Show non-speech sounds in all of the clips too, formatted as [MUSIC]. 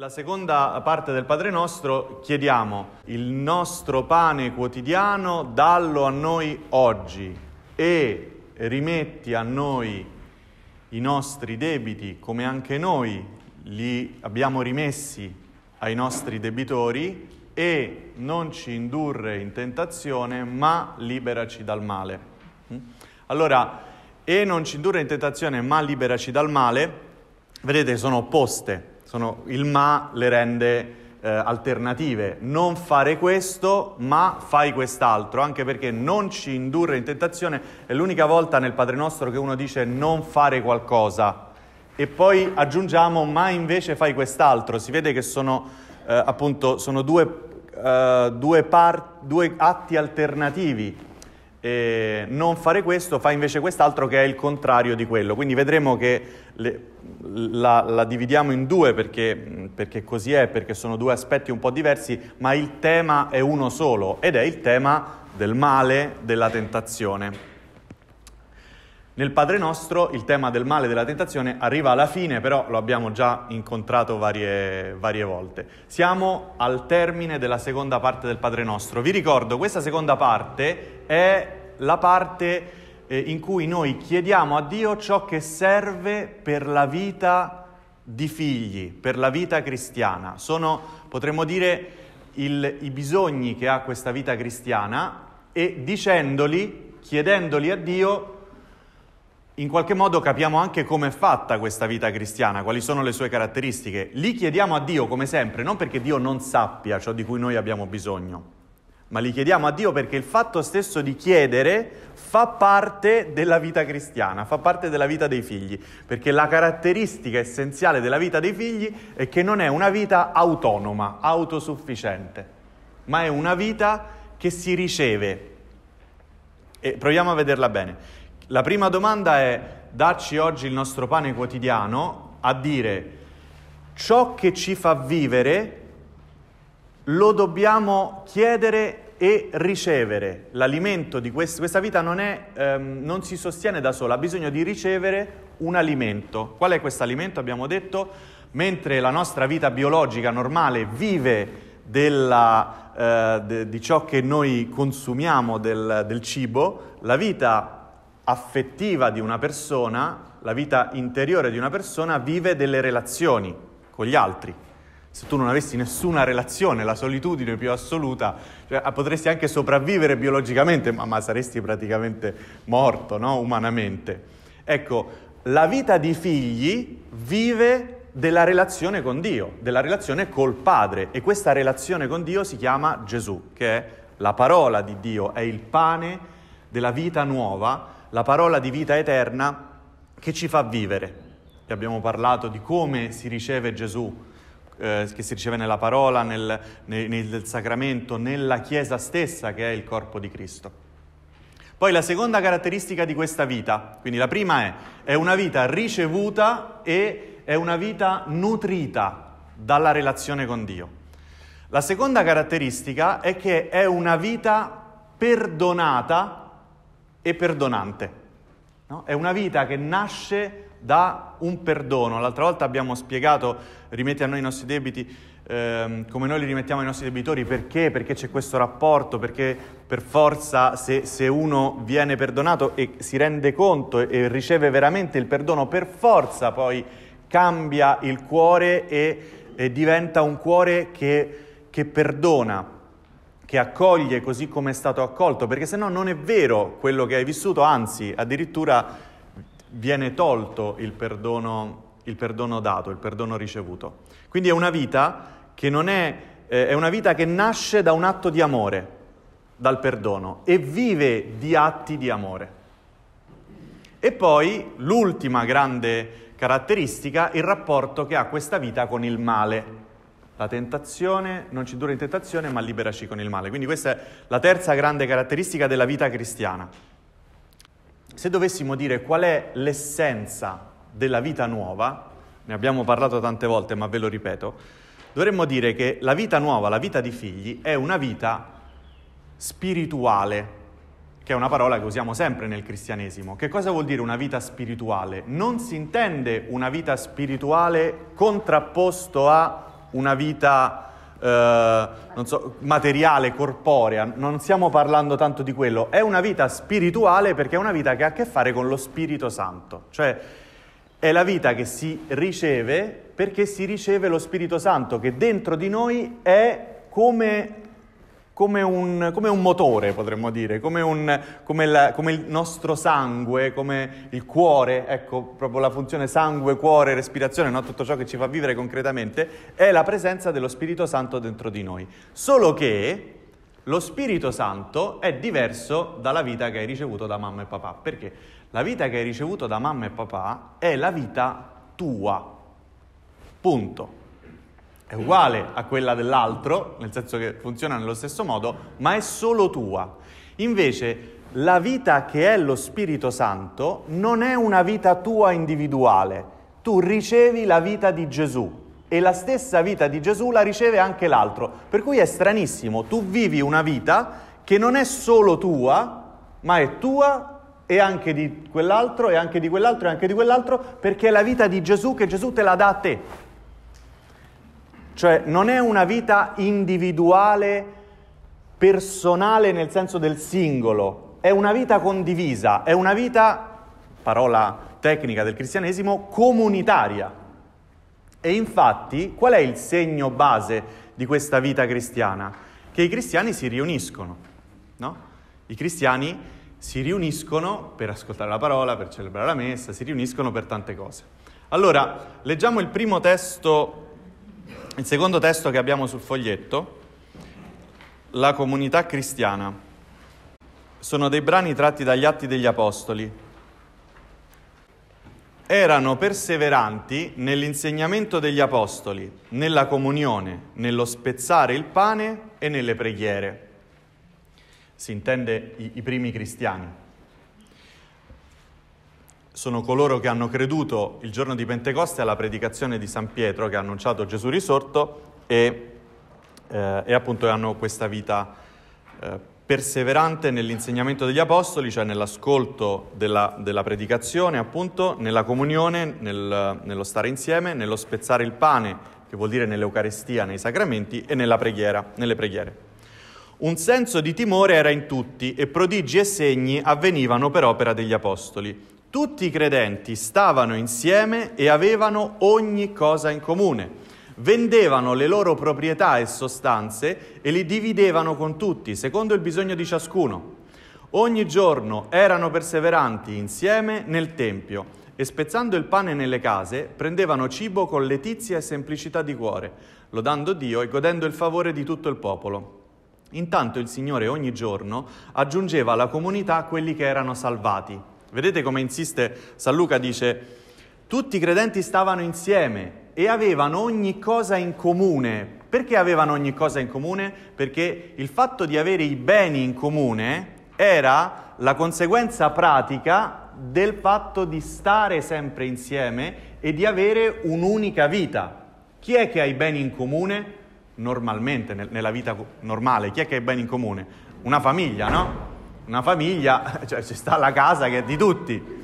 La seconda parte del Padre nostro chiediamo il nostro pane quotidiano dallo a noi oggi e rimetti a noi i nostri debiti come anche noi li abbiamo rimessi ai nostri debitori e non ci indurre in tentazione ma liberaci dal male. Mm? Allora, e non ci indurre in tentazione ma liberaci dal male, vedete, sono opposte sono, il ma le rende eh, alternative. Non fare questo, ma fai quest'altro, anche perché non ci indurre in tentazione è l'unica volta nel Padre nostro che uno dice non fare qualcosa e poi aggiungiamo ma invece fai quest'altro. Si vede che sono eh, appunto sono due, eh, due, par- due atti alternativi eh, non fare questo, fai invece quest'altro che è il contrario di quello. Quindi vedremo che le, la, la, dividiamo in due perché, perché, così è, perché sono due aspetti un po' diversi, ma il tema è uno solo ed è il tema del male, della tentazione. Nel Padre nostro il tema del male della tentazione arriva alla fine, però lo abbiamo già incontrato varie, varie volte. Siamo al termine della seconda parte del Padre nostro. Vi ricordo, questa seconda parte è la parte eh, in cui noi chiediamo a Dio ciò che serve per la vita di figli, per la vita cristiana. Sono, potremmo dire, il, i bisogni che ha questa vita cristiana e dicendoli, chiedendoli a Dio, in qualche modo capiamo anche come è fatta questa vita cristiana, quali sono le sue caratteristiche. Li chiediamo a Dio come sempre, non perché Dio non sappia ciò di cui noi abbiamo bisogno, ma li chiediamo a Dio perché il fatto stesso di chiedere fa parte della vita cristiana, fa parte della vita dei figli, perché la caratteristica essenziale della vita dei figli è che non è una vita autonoma, autosufficiente, ma è una vita che si riceve. E proviamo a vederla bene. La prima domanda è darci oggi il nostro pane quotidiano a dire ciò che ci fa vivere lo dobbiamo chiedere e ricevere l'alimento di quest- questa vita non, è, ehm, non si sostiene da sola, ha bisogno di ricevere un alimento. Qual è questo alimento? Abbiamo detto, mentre la nostra vita biologica normale vive della, eh, de, di ciò che noi consumiamo del, del cibo, la vita affettiva di una persona, la vita interiore di una persona vive delle relazioni con gli altri se tu non avessi nessuna relazione, la solitudine più assoluta, cioè, ah, potresti anche sopravvivere biologicamente, ma, ma saresti praticamente morto, no? umanamente. Ecco, la vita di figli vive della relazione con Dio, della relazione col Padre e questa relazione con Dio si chiama Gesù, che è la parola di Dio, è il pane della vita nuova, la parola di vita eterna che ci fa vivere. E abbiamo parlato di come si riceve Gesù eh, che si riceve nella parola, nel, nel, nel sacramento, nella Chiesa stessa che è il corpo di Cristo. Poi la seconda caratteristica di questa vita, quindi la prima è, è una vita ricevuta e è una vita nutrita dalla relazione con Dio. La seconda caratteristica è che è una vita perdonata e perdonante. No? È una vita che nasce da un perdono. L'altra volta abbiamo spiegato, rimetti a noi i nostri debiti, ehm, come noi li rimettiamo ai nostri debitori, perché? Perché c'è questo rapporto, perché per forza se, se uno viene perdonato e si rende conto e, e riceve veramente il perdono, per forza poi cambia il cuore e, e diventa un cuore che, che perdona che accoglie così come è stato accolto, perché se no non è vero quello che hai vissuto, anzi addirittura viene tolto il perdono, il perdono dato, il perdono ricevuto. Quindi è una vita che, è, eh, è una vita che nasce da un atto di amore, dal perdono, e vive di atti di amore. E poi l'ultima grande caratteristica, il rapporto che ha questa vita con il male. La tentazione non ci dura in tentazione, ma liberaci con il male. Quindi questa è la terza grande caratteristica della vita cristiana se dovessimo dire qual è l'essenza della vita nuova, ne abbiamo parlato tante volte ma ve lo ripeto, dovremmo dire che la vita nuova, la vita di figli, è una vita spirituale, che è una parola che usiamo sempre nel cristianesimo. Che cosa vuol dire una vita spirituale? Non si intende una vita spirituale contrapposto a una vita eh, so, materiale, corporea, non stiamo parlando tanto di quello, è una vita spirituale perché è una vita che ha a che fare con lo Spirito Santo, cioè è la vita che si riceve perché si riceve lo Spirito Santo che dentro di noi è come come un, come un motore, potremmo dire, come, un, come, la, come, il nostro sangue, come il cuore, ecco, proprio la funzione sangue, cuore, respirazione, no? tutto ciò che ci fa vivere concretamente, è la presenza dello Spirito Santo dentro di noi. Solo che lo Spirito Santo è diverso dalla vita che hai ricevuto da mamma e papà, perché la vita che hai ricevuto da mamma e papà è la vita tua. Punto è uguale a quella dell'altro, nel senso che funziona nello stesso modo, ma è solo tua. Invece la vita che è lo Spirito Santo non è una vita tua individuale, tu ricevi la vita di Gesù e la stessa vita di Gesù la riceve anche l'altro, per cui è stranissimo, tu vivi una vita che non è solo tua, ma è tua e anche di quell'altro e anche di quell'altro e anche di quell'altro, perché è la vita di Gesù che Gesù te la dà a te. Cioè non è una vita individuale, personale nel senso del singolo, è una vita condivisa, è una vita, parola tecnica del cristianesimo, comunitaria. E infatti qual è il segno base di questa vita cristiana? Che i cristiani si riuniscono, no? I cristiani si riuniscono per ascoltare la parola, per celebrare la messa, si riuniscono per tante cose. Allora, leggiamo il primo testo il secondo testo che abbiamo sul foglietto, la comunità cristiana, sono dei brani tratti dagli Atti degli Apostoli. Erano perseveranti nell'insegnamento degli Apostoli, nella comunione, nello spezzare il pane e nelle preghiere. Si intende i, i primi cristiani sono coloro che hanno creduto il giorno di Pentecoste alla predicazione di San Pietro che ha annunciato Gesù risorto e, eh, e appunto hanno questa vita eh, perseverante nell'insegnamento degli apostoli, cioè nell'ascolto della, della predicazione, appunto, nella comunione, nel, nello stare insieme, nello spezzare il pane, che vuol dire nell'Eucarestia, nei sacramenti e nella preghiera, nelle preghiere. Un senso di timore era in tutti e prodigi e segni avvenivano per opera degli apostoli. Tutti i credenti stavano insieme e avevano ogni cosa in comune. Vendevano le loro proprietà e sostanze e li dividevano con tutti, secondo il bisogno di ciascuno. Ogni giorno erano perseveranti insieme nel Tempio e spezzando il pane nelle case prendevano cibo con letizia e semplicità di cuore, lodando Dio e godendo il favore di tutto il popolo. Intanto il Signore ogni giorno aggiungeva alla comunità quelli che erano salvati Vedete come insiste San Luca, dice, tutti i credenti stavano insieme e avevano ogni cosa in comune. Perché avevano ogni cosa in comune? Perché il fatto di avere i beni in comune era la conseguenza pratica del fatto di stare sempre insieme e di avere un'unica vita. Chi è che ha i beni in comune? Normalmente, nel, nella vita normale, chi è che ha i beni in comune? Una famiglia, no? una famiglia, [LAUGHS] cioè ci sta la casa che è di tutti.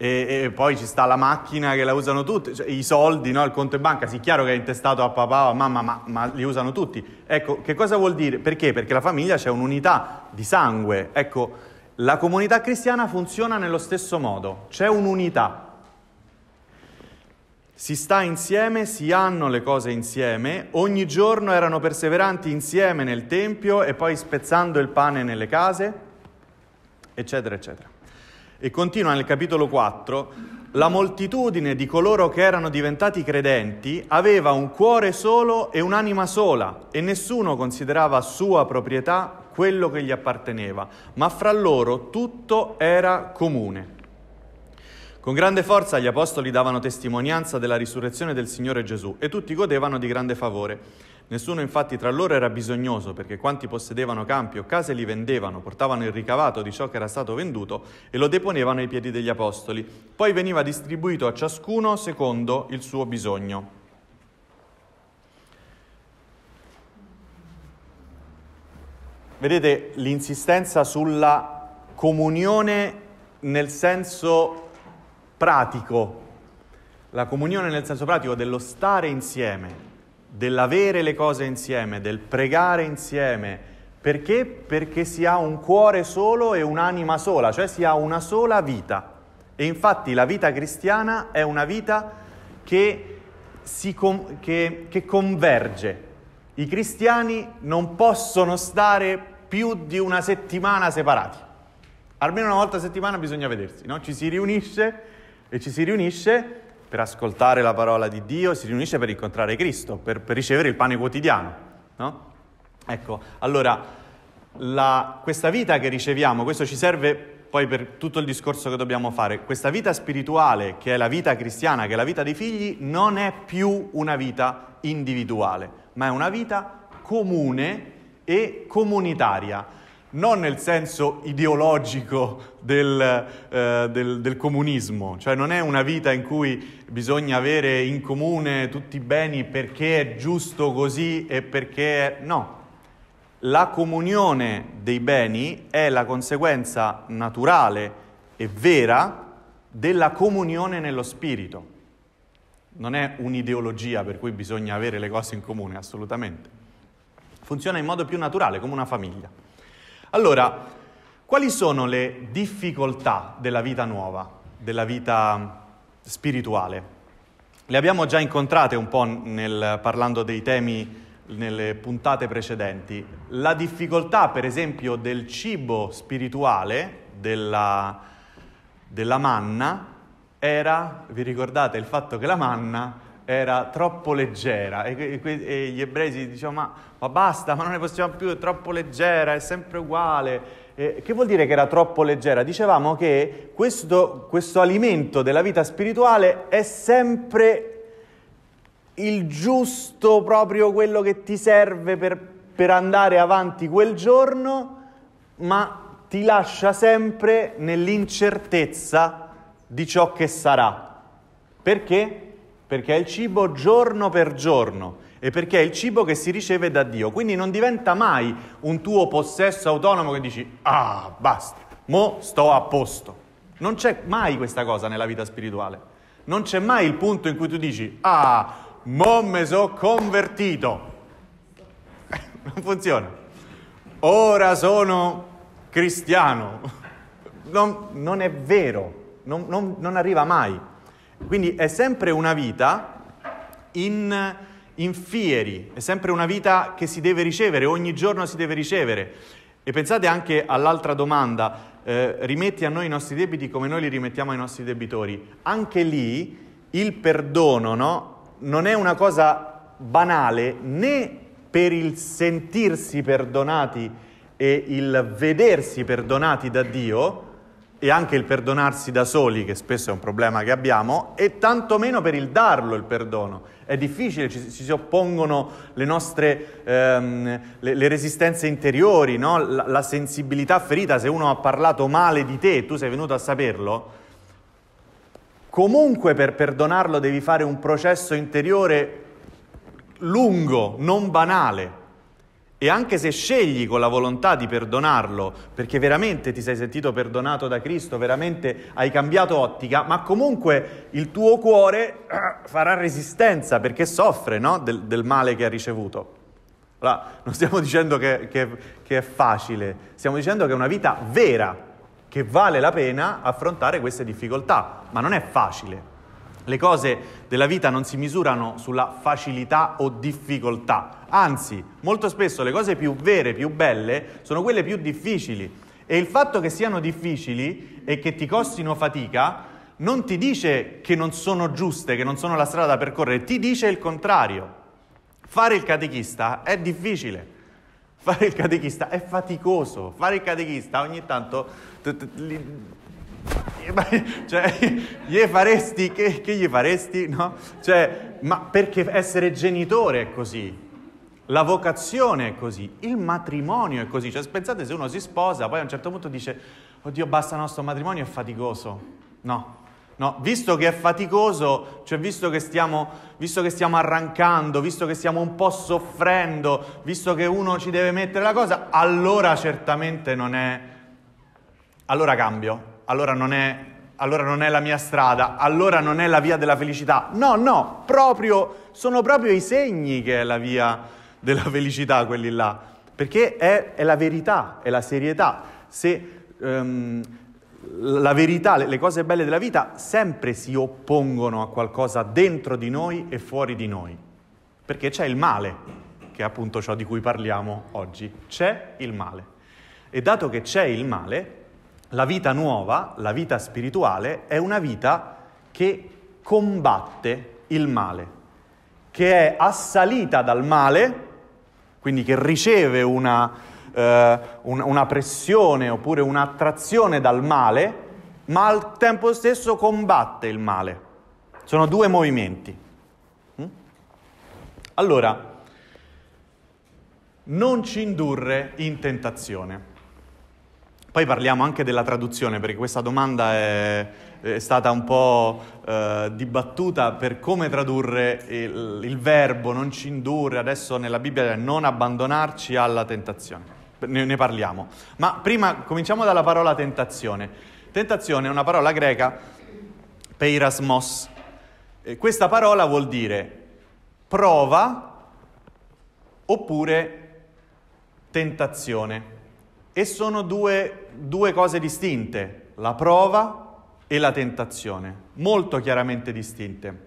E, e, poi ci sta la macchina che la usano tutti, cioè, i soldi, no? il conto in banca, sì, chiaro che è intestato a papà o a mamma, ma, ma, li usano tutti. Ecco, che cosa vuol dire? Perché? Perché la famiglia c'è un'unità di sangue. Ecco, la comunità cristiana funziona nello stesso modo, c'è un'unità. Si sta insieme, si hanno le cose insieme, ogni giorno erano perseveranti insieme nel Tempio e poi spezzando il pane nelle case, eccetera, eccetera. E continua nel capitolo 4, la moltitudine di coloro che erano diventati credenti aveva un cuore solo e un'anima sola e nessuno considerava sua proprietà quello che gli apparteneva, ma fra loro tutto era comune. Con grande forza gli apostoli davano testimonianza della risurrezione del Signore Gesù e tutti godevano di grande favore. Nessuno infatti tra loro era bisognoso perché quanti possedevano campi o case li vendevano, portavano il ricavato di ciò che era stato venduto e lo deponevano ai piedi degli apostoli. Poi veniva distribuito a ciascuno secondo il suo bisogno. Vedete l'insistenza sulla comunione nel senso pratico, la comunione nel senso pratico dello stare insieme, dell'avere le cose insieme, del pregare insieme. Perché? Perché si ha un cuore solo e un'anima sola, cioè si ha una sola vita. E infatti la vita cristiana è una vita che, con- che, che converge. I cristiani non possono stare più di una settimana separati. Almeno una volta a settimana bisogna vedersi, no? Ci si riunisce e ci si riunisce per ascoltare la parola di Dio, si riunisce per incontrare Cristo, per, per ricevere il pane quotidiano. No? Ecco, allora, la, questa vita che riceviamo, questo ci serve poi per tutto il discorso che dobbiamo fare, questa vita spirituale, che è la vita cristiana, che è la vita dei figli, non è più una vita individuale, ma è una vita comune e comunitaria non nel senso ideologico del, eh, del, del, comunismo, cioè non è una vita in cui bisogna avere in comune tutti i beni perché è giusto così e perché è... no. La comunione dei beni è la conseguenza naturale e vera della comunione nello spirito. Non è un'ideologia per cui bisogna avere le cose in comune, assolutamente. Funziona in modo più naturale, come una famiglia. Allora, quali sono le difficoltà della vita nuova, della vita spirituale? Le abbiamo già incontrate un po' nel, parlando dei temi nelle puntate precedenti. La difficoltà, per esempio, del cibo spirituale, della, della manna, era, vi ricordate il fatto che la manna era troppo leggera e, e, e gli ebrei si dicevano ma, ma, basta, ma non ne possiamo più, è troppo leggera, è sempre uguale. E, che vuol dire che era troppo leggera? Dicevamo che questo, questo alimento della vita spirituale è sempre il giusto, proprio quello che ti serve per, per andare avanti quel giorno, ma ti lascia sempre nell'incertezza di ciò che sarà. Perché? perché è il cibo giorno per giorno e perché è il cibo che si riceve da Dio. Quindi non diventa mai un tuo possesso autonomo che dici, ah, basta, mo sto a posto. Non c'è mai questa cosa nella vita spirituale. Non c'è mai il punto in cui tu dici, ah, mo me so convertito. [LAUGHS] non funziona. Ora sono cristiano. Non, non è vero, non, non, non arriva mai. Quindi è sempre una vita in, in fieri, è sempre una vita che si deve ricevere, ogni giorno si deve ricevere. E pensate anche all'altra domanda, eh, rimetti a noi i nostri debiti come noi li rimettiamo ai nostri debitori. Anche lì il perdono no? non è una cosa banale né per il sentirsi perdonati e il vedersi perdonati da Dio, e anche il perdonarsi da soli, che spesso è un problema che abbiamo, e tantomeno per il darlo il perdono. È difficile, ci, ci si oppongono le nostre ehm, le, le resistenze interiori, no? la, la, sensibilità ferita, se uno ha parlato male di te e tu sei venuto a saperlo. Comunque per perdonarlo devi fare un processo interiore lungo, non banale. E anche se scegli con la volontà di perdonarlo, perché veramente ti sei sentito perdonato da Cristo, veramente hai cambiato ottica, ma comunque il tuo cuore [CLEARS THROAT] farà resistenza perché soffre no? del, del, male che ha ricevuto. Allora, non stiamo dicendo che, che, che è facile, stiamo dicendo che è una vita vera, che vale la pena affrontare queste difficoltà, ma non è facile. Le cose della vita non si misurano sulla facilità o difficoltà, anzi, molto spesso le cose più vere, più belle, sono quelle più difficili. E il fatto che siano difficili e che ti costino fatica non ti dice che non sono giuste, che non sono la strada da percorrere, ti dice il contrario. Fare il catechista è difficile. Fare il catechista è faticoso. Fare il catechista ogni tanto eh, cioè, gli faresti, che, che gli faresti, no? Cioè, ma perché essere genitore è così? La vocazione è così, il matrimonio è così. Cioè, pensate se uno si sposa, poi a un certo punto dice, oddio, basta, il nostro matrimonio è faticoso. No, no, visto che è faticoso, cioè visto che, stiamo, visto che stiamo arrancando, visto che stiamo un po' soffrendo, visto che uno ci deve mettere la cosa, allora certamente non è... Allora cambio, allora non è, allora non è la mia strada, allora non è la via della felicità. No, no, proprio, sono proprio i segni che è la via della felicità, quelli là. Perché è, è la verità, è la serietà. Se um, la verità, le cose belle della vita sempre si oppongono a qualcosa dentro di noi e fuori di noi. Perché c'è il male, che è appunto ciò di cui parliamo oggi. C'è il male. E dato che c'è il male, la vita nuova, la vita spirituale, è una vita che combatte il male, che è assalita dal male, quindi che riceve una, eh, un, una pressione oppure un'attrazione dal male, ma al tempo stesso combatte il male. Sono due movimenti. Mm? Allora, non ci indurre in tentazione. Poi parliamo anche della traduzione, perché questa domanda è, è stata un po' eh, dibattuta per come tradurre il, il, verbo non ci indurre, adesso nella Bibbia non abbandonarci alla tentazione. Ne, ne parliamo. Ma prima cominciamo dalla parola tentazione. Tentazione è una parola greca, peirasmos. E questa parola vuol dire prova oppure tentazione. E sono due, due cose distinte, la prova e la tentazione, molto chiaramente distinte.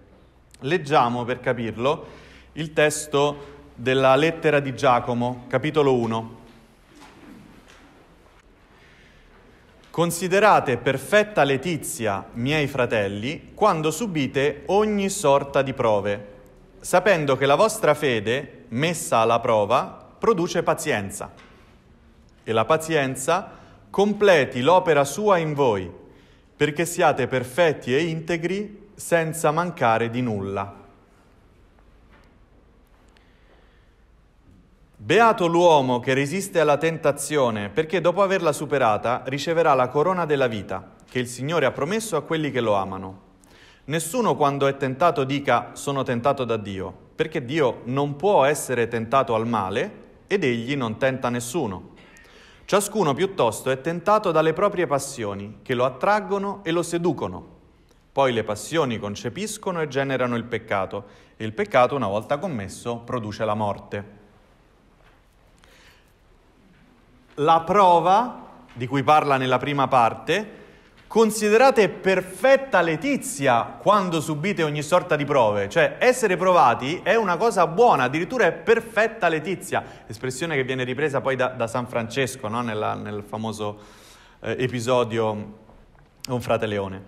Leggiamo per capirlo il testo della lettera di Giacomo, capitolo 1. Considerate perfetta letizia, miei fratelli, quando subite ogni sorta di prove, sapendo che la vostra fede, messa alla prova, produce pazienza e la pazienza completi l'opera sua in voi, perché siate perfetti e integri senza mancare di nulla. Beato l'uomo che resiste alla tentazione, perché dopo averla superata riceverà la corona della vita, che il Signore ha promesso a quelli che lo amano. Nessuno quando è tentato dica sono tentato da Dio, perché Dio non può essere tentato al male ed egli non tenta nessuno. Ciascuno piuttosto è tentato dalle proprie passioni che lo attraggono e lo seducono. Poi le passioni concepiscono e generano il peccato e il peccato una volta commesso produce la morte. La prova di cui parla nella prima parte Considerate perfetta letizia quando subite ogni sorta di prove, cioè essere provati è una cosa buona, addirittura è perfetta letizia, espressione che viene ripresa poi da, da San Francesco no? Nella, nel famoso eh, episodio Un frate leone.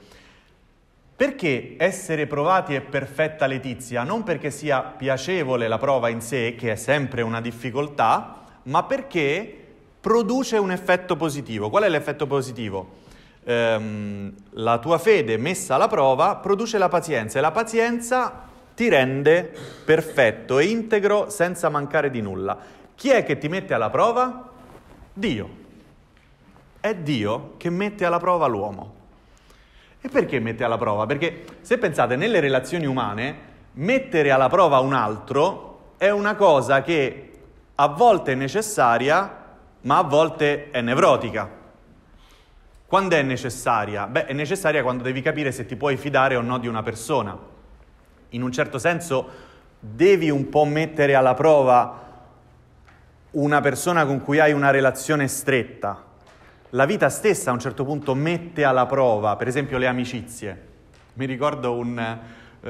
Perché essere provati è perfetta letizia? Non perché sia piacevole la prova in sé, che è sempre una difficoltà, ma perché produce un effetto positivo. Qual è l'effetto positivo? ehm, la tua fede messa alla prova produce la pazienza e la pazienza ti rende perfetto e integro senza mancare di nulla. Chi è che ti mette alla prova? Dio. È Dio che mette alla prova l'uomo. E perché mette alla prova? Perché se pensate nelle relazioni umane, mettere alla prova un altro è una cosa che a volte è necessaria, ma a volte è nevrotica. Quando è necessaria? Beh, è necessaria quando devi capire se ti puoi fidare o no di una persona. In un certo senso devi un po' mettere alla prova una persona con cui hai una relazione stretta. La vita stessa a un certo punto mette alla prova, per esempio, le amicizie. Mi ricordo un, uh,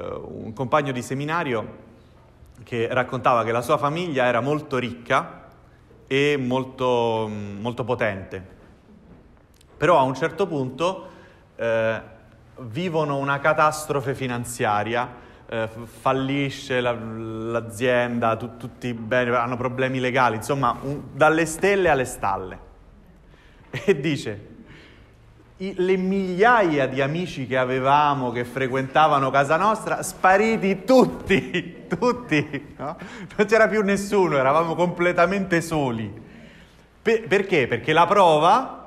un compagno di seminario che raccontava che la sua famiglia era molto ricca e molto, molto potente però a un certo punto eh, vivono una catastrofe finanziaria, eh, fallisce la, l'azienda, tu, tutti bene, hanno problemi legali, insomma un, dalle stelle alle stalle. [LAUGHS] E dice, i, le migliaia di amici che avevamo, che frequentavano casa nostra, spariti tutti, [LAUGHS] tutti, no? non c'era più nessuno, eravamo completamente soli. perché? Perché la prova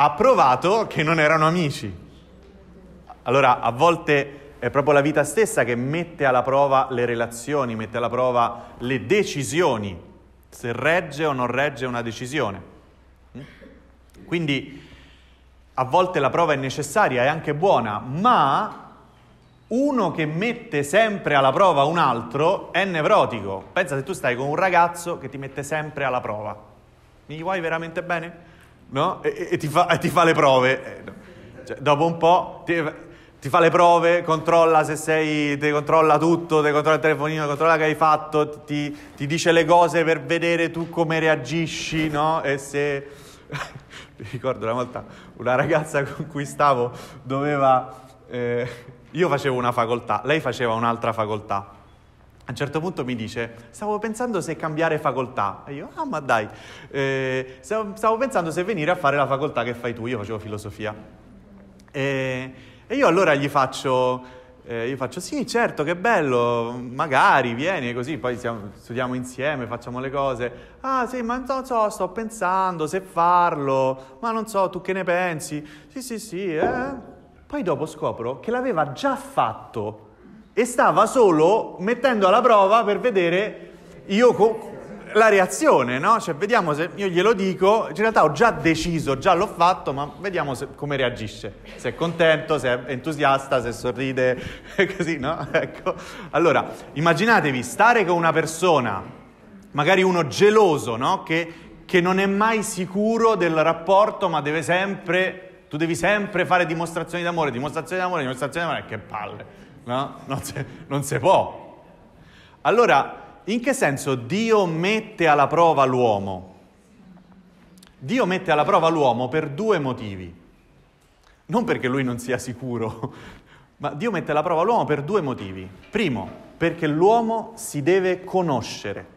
ha provato che non erano amici. Allora, a volte è proprio la vita stessa che mette alla prova le relazioni, mette alla prova le decisioni, se regge o non regge una decisione. Mm? Quindi a volte la prova è necessaria, è anche buona, ma uno che mette sempre alla prova un altro è nevrotico. Pensa se tu stai con un ragazzo che ti mette sempre alla prova. Mi vuoi veramente bene? no? e, e, ti fa, e, ti fa, le prove. Eh, cioè, dopo un po' ti, ti, fa le prove, controlla se sei, ti controlla tutto, ti controlla il telefonino, controlla che hai fatto, ti, ti dice le cose per vedere tu come reagisci, no? E se... [LAUGHS] Mi ricordo una volta una ragazza con cui stavo doveva... Eh, io facevo una facoltà, lei faceva un'altra facoltà a un certo punto mi dice, stavo pensando se cambiare facoltà. E io, ah ma dai, eh, stavo, stavo, pensando se venire a fare la facoltà che fai tu, io facevo filosofia. E, e io allora gli faccio, eh, io faccio, sì certo, che bello, magari vieni così, poi siamo, studiamo insieme, facciamo le cose. Ah sì, ma non so, sto pensando se farlo, ma non so, tu che ne pensi? Sì, sì, sì, eh. Poi dopo scopro che l'aveva già fatto e stava solo mettendo alla prova per vedere co- la reazione, no? Cioè, vediamo se io glielo dico, in realtà ho già deciso, già l'ho fatto, ma vediamo se, come reagisce, se è contento, se è entusiasta, se sorride, [LAUGHS] così, no? [LAUGHS] Ecco. Allora, immaginatevi stare con una persona, magari uno geloso, no? Che, che non è mai sicuro del rapporto, ma deve sempre, tu devi sempre fare dimostrazioni d'amore, dimostrazioni d'amore, dimostrazioni d'amore, che palle No? Non si, non si può. Allora, in che senso Dio mette alla prova l'uomo? Dio mette alla prova l'uomo per due motivi. Non perché lui non sia sicuro, [LAUGHS] ma Dio mette alla prova l'uomo per due motivi. Primo, perché l'uomo si deve conoscere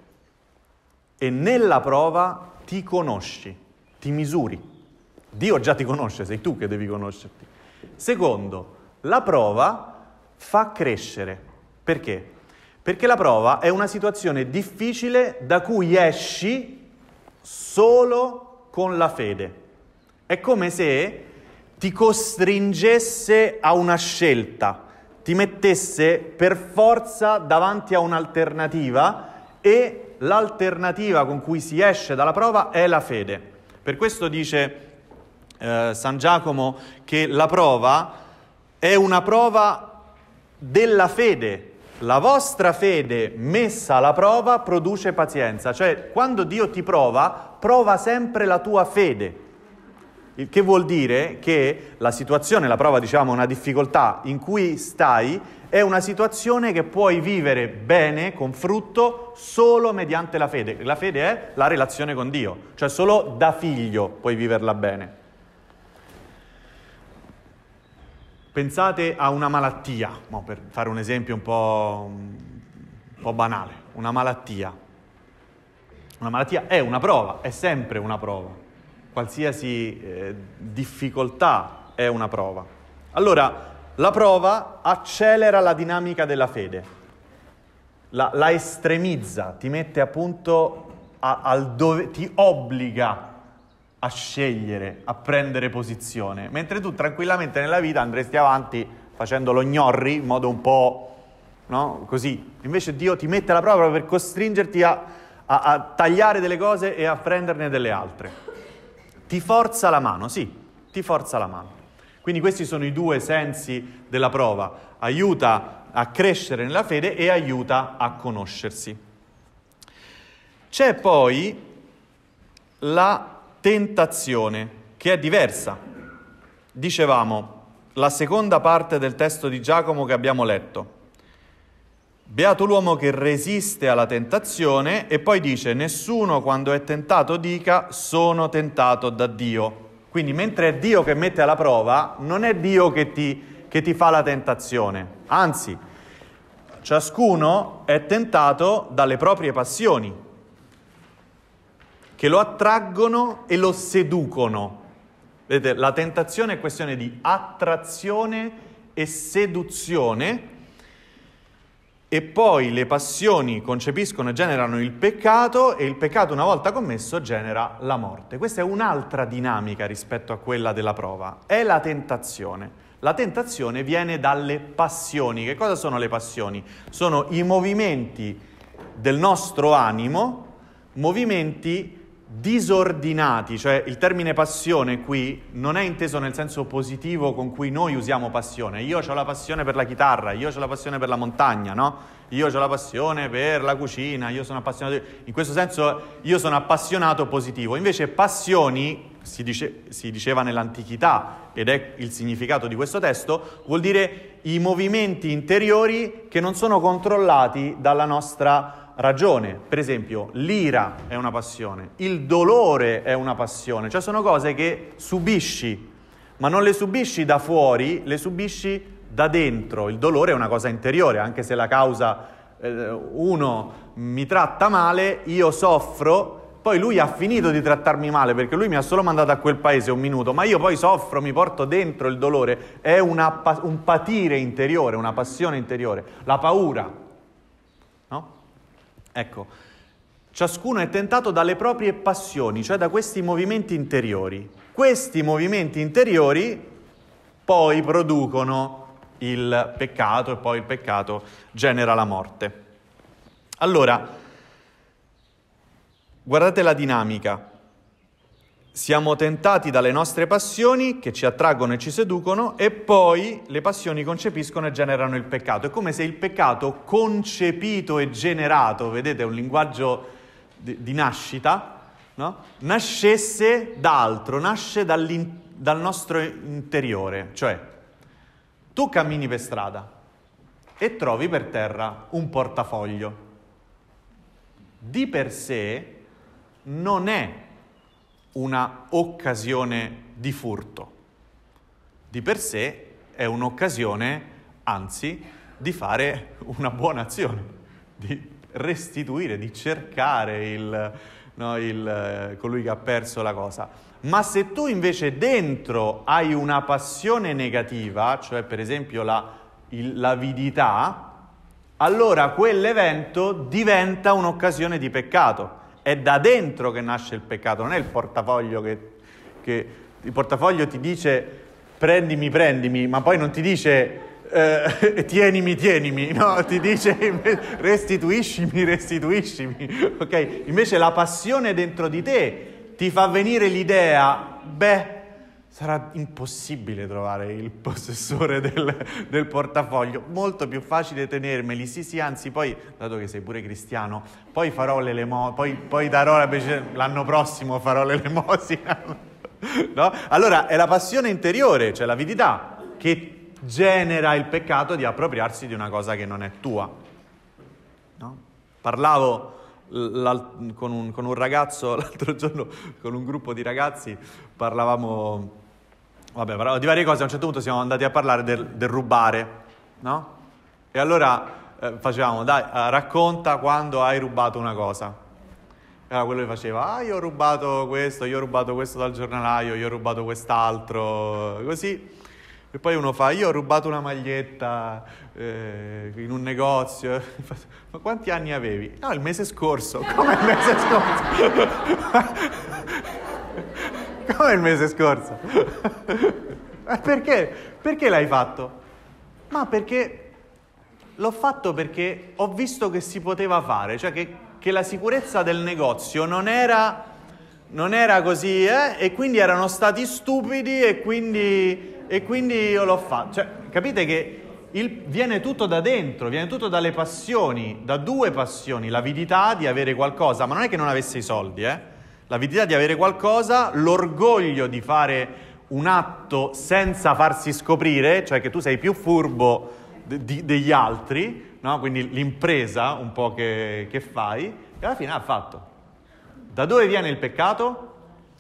e nella prova ti conosci, ti misuri. Dio già ti conosce, sei tu che devi conoscerti. Secondo, la prova fa crescere. Perché? Perché la prova è una situazione difficile da cui esci solo con la fede. È come se ti costringesse a una scelta, ti mettesse per forza davanti a un'alternativa e l'alternativa con cui si esce dalla prova è la fede. Per questo dice eh, San Giacomo che la prova è una prova della fede. La vostra fede messa alla prova produce pazienza, cioè quando Dio ti prova, prova sempre la tua fede. Il che vuol dire che la situazione, la prova, diciamo, una difficoltà in cui stai, è una situazione che puoi vivere bene, con frutto, solo mediante la fede. La fede è la relazione con Dio, cioè solo da figlio puoi viverla bene. Pensate a una malattia, no, per fare un esempio un po', un po' banale, una malattia. Una malattia è una prova, è sempre una prova. Qualsiasi eh, difficoltà è una prova. Allora, la prova accelera la dinamica della fede, la, la estremizza, ti mette appunto a, al dove, ti obbliga a scegliere, a prendere posizione, mentre tu tranquillamente nella vita andresti avanti facendo lo gnorri in modo un po' no? così. Invece Dio ti mette alla prova per costringerti a, a, a tagliare delle cose e a prenderne delle altre. Ti forza la mano, sì, ti forza la mano. Quindi questi sono i due sensi della prova. Aiuta a crescere nella fede e aiuta a conoscersi. C'è poi la tentazione, che è diversa. Dicevamo, la seconda parte del testo di Giacomo che abbiamo letto. Beato l'uomo che resiste alla tentazione e poi dice, nessuno quando è tentato dica, sono tentato da Dio. Quindi mentre è Dio che mette alla prova, non è Dio che ti, che ti fa la tentazione. Anzi, ciascuno è tentato dalle proprie passioni che lo attraggono e lo seducono. Vedete, la tentazione è questione di attrazione e seduzione e poi le passioni concepiscono e generano il peccato e il peccato una volta commesso genera la morte. Questa è un'altra dinamica rispetto a quella della prova, è la tentazione. La tentazione viene dalle passioni. Che cosa sono le passioni? Sono i movimenti del nostro animo, movimenti disordinati, cioè il termine passione qui non è inteso nel senso positivo con cui noi usiamo passione. Io ho la passione per la chitarra, io ho la passione per la montagna, no? Io ho la passione per la cucina, io sono appassionato. In questo senso io sono appassionato positivo. Invece passioni, si, dice, si diceva nell'antichità, ed è il significato di questo testo, vuol dire i movimenti interiori che non sono controllati dalla nostra passione ragione. Per esempio, l'ira è una passione, il dolore è una passione, cioè sono cose che subisci, ma non le subisci da fuori, le subisci da dentro. Il dolore è una cosa interiore, anche se la causa eh, uno mi tratta male, io soffro. Poi lui ha finito di trattarmi male perché lui mi ha solo mandato a quel paese un minuto, ma io poi soffro, mi porto dentro il dolore. È una, un patire interiore, una passione interiore. La paura, Ecco, ciascuno è tentato dalle proprie passioni, cioè da questi movimenti interiori. Questi movimenti interiori poi producono il peccato e poi il peccato genera la morte. Allora, guardate la dinamica. Siamo tentati dalle nostre passioni che ci attraggono e ci seducono e poi le passioni concepiscono e generano il peccato. È come se il peccato concepito e generato, vedete, è un linguaggio di, di nascita, no? nascesse da altro, nasce dal nostro interiore. Cioè, tu cammini per strada e trovi per terra un portafoglio. Di per sé non è una occasione di furto. Di per sé è un'occasione, anzi, di fare una buona azione, di restituire, di cercare il, no, il, eh, colui che ha perso la cosa. Ma se tu invece dentro hai una passione negativa, cioè per esempio la, il, l'avidità, allora quell'evento diventa un'occasione di peccato. È da dentro che nasce il peccato, non è il portafoglio che, che il portafoglio ti dice prendimi, prendimi, ma poi non ti dice eh, [LAUGHS] tienimi, tienimi, no, ti dice restituiscimi, restituiscimi, ok? Invece la passione dentro di te ti fa venire l'idea, beh, sarà impossibile trovare il possessore del, del, portafoglio, molto più facile tenermeli, sì sì, anzi poi, dato che sei pure cristiano, poi farò l'elemosina, poi, poi darò la l'anno prossimo farò l'elemosina, [LAUGHS] no? Allora è la passione interiore, cioè l'avidità, che genera il peccato di appropriarsi di una cosa che non è tua, no? Parlavo... Con un, con un ragazzo [LAUGHS] l'altro giorno, con un gruppo di ragazzi, parlavamo Vabbè, però di varie cose a un certo punto siamo andati a parlare del, del rubare, no? E allora eh, facevamo, dai, eh, racconta quando hai rubato una cosa. E allora quello che faceva, ah, io ho rubato questo, io ho rubato questo dal giornalaio, io ho rubato quest'altro, così. E poi uno fa, io ho rubato una maglietta eh, in un negozio. [LAUGHS] Ma quanti anni avevi? No, il mese scorso. [LAUGHS] Come il mese scorso? Come il mese scorso? perché? Perché l'hai fatto? Ma perché l'ho fatto perché ho visto che si poteva fare, cioè che, che la sicurezza del negozio non era, non era così, eh? e quindi erano stati stupidi e quindi, e quindi io l'ho fatto. Cioè, capite che il, viene tutto da dentro, viene tutto dalle passioni, da due passioni, l'avidità di avere qualcosa, ma non è che non avesse i soldi, eh? l'avidità di avere qualcosa, l'orgoglio di fare un atto senza farsi scoprire, cioè che tu sei più furbo de- de- degli altri, no? quindi l'impresa un po' che, che fai, e alla fine ha fatto. Da dove viene il peccato?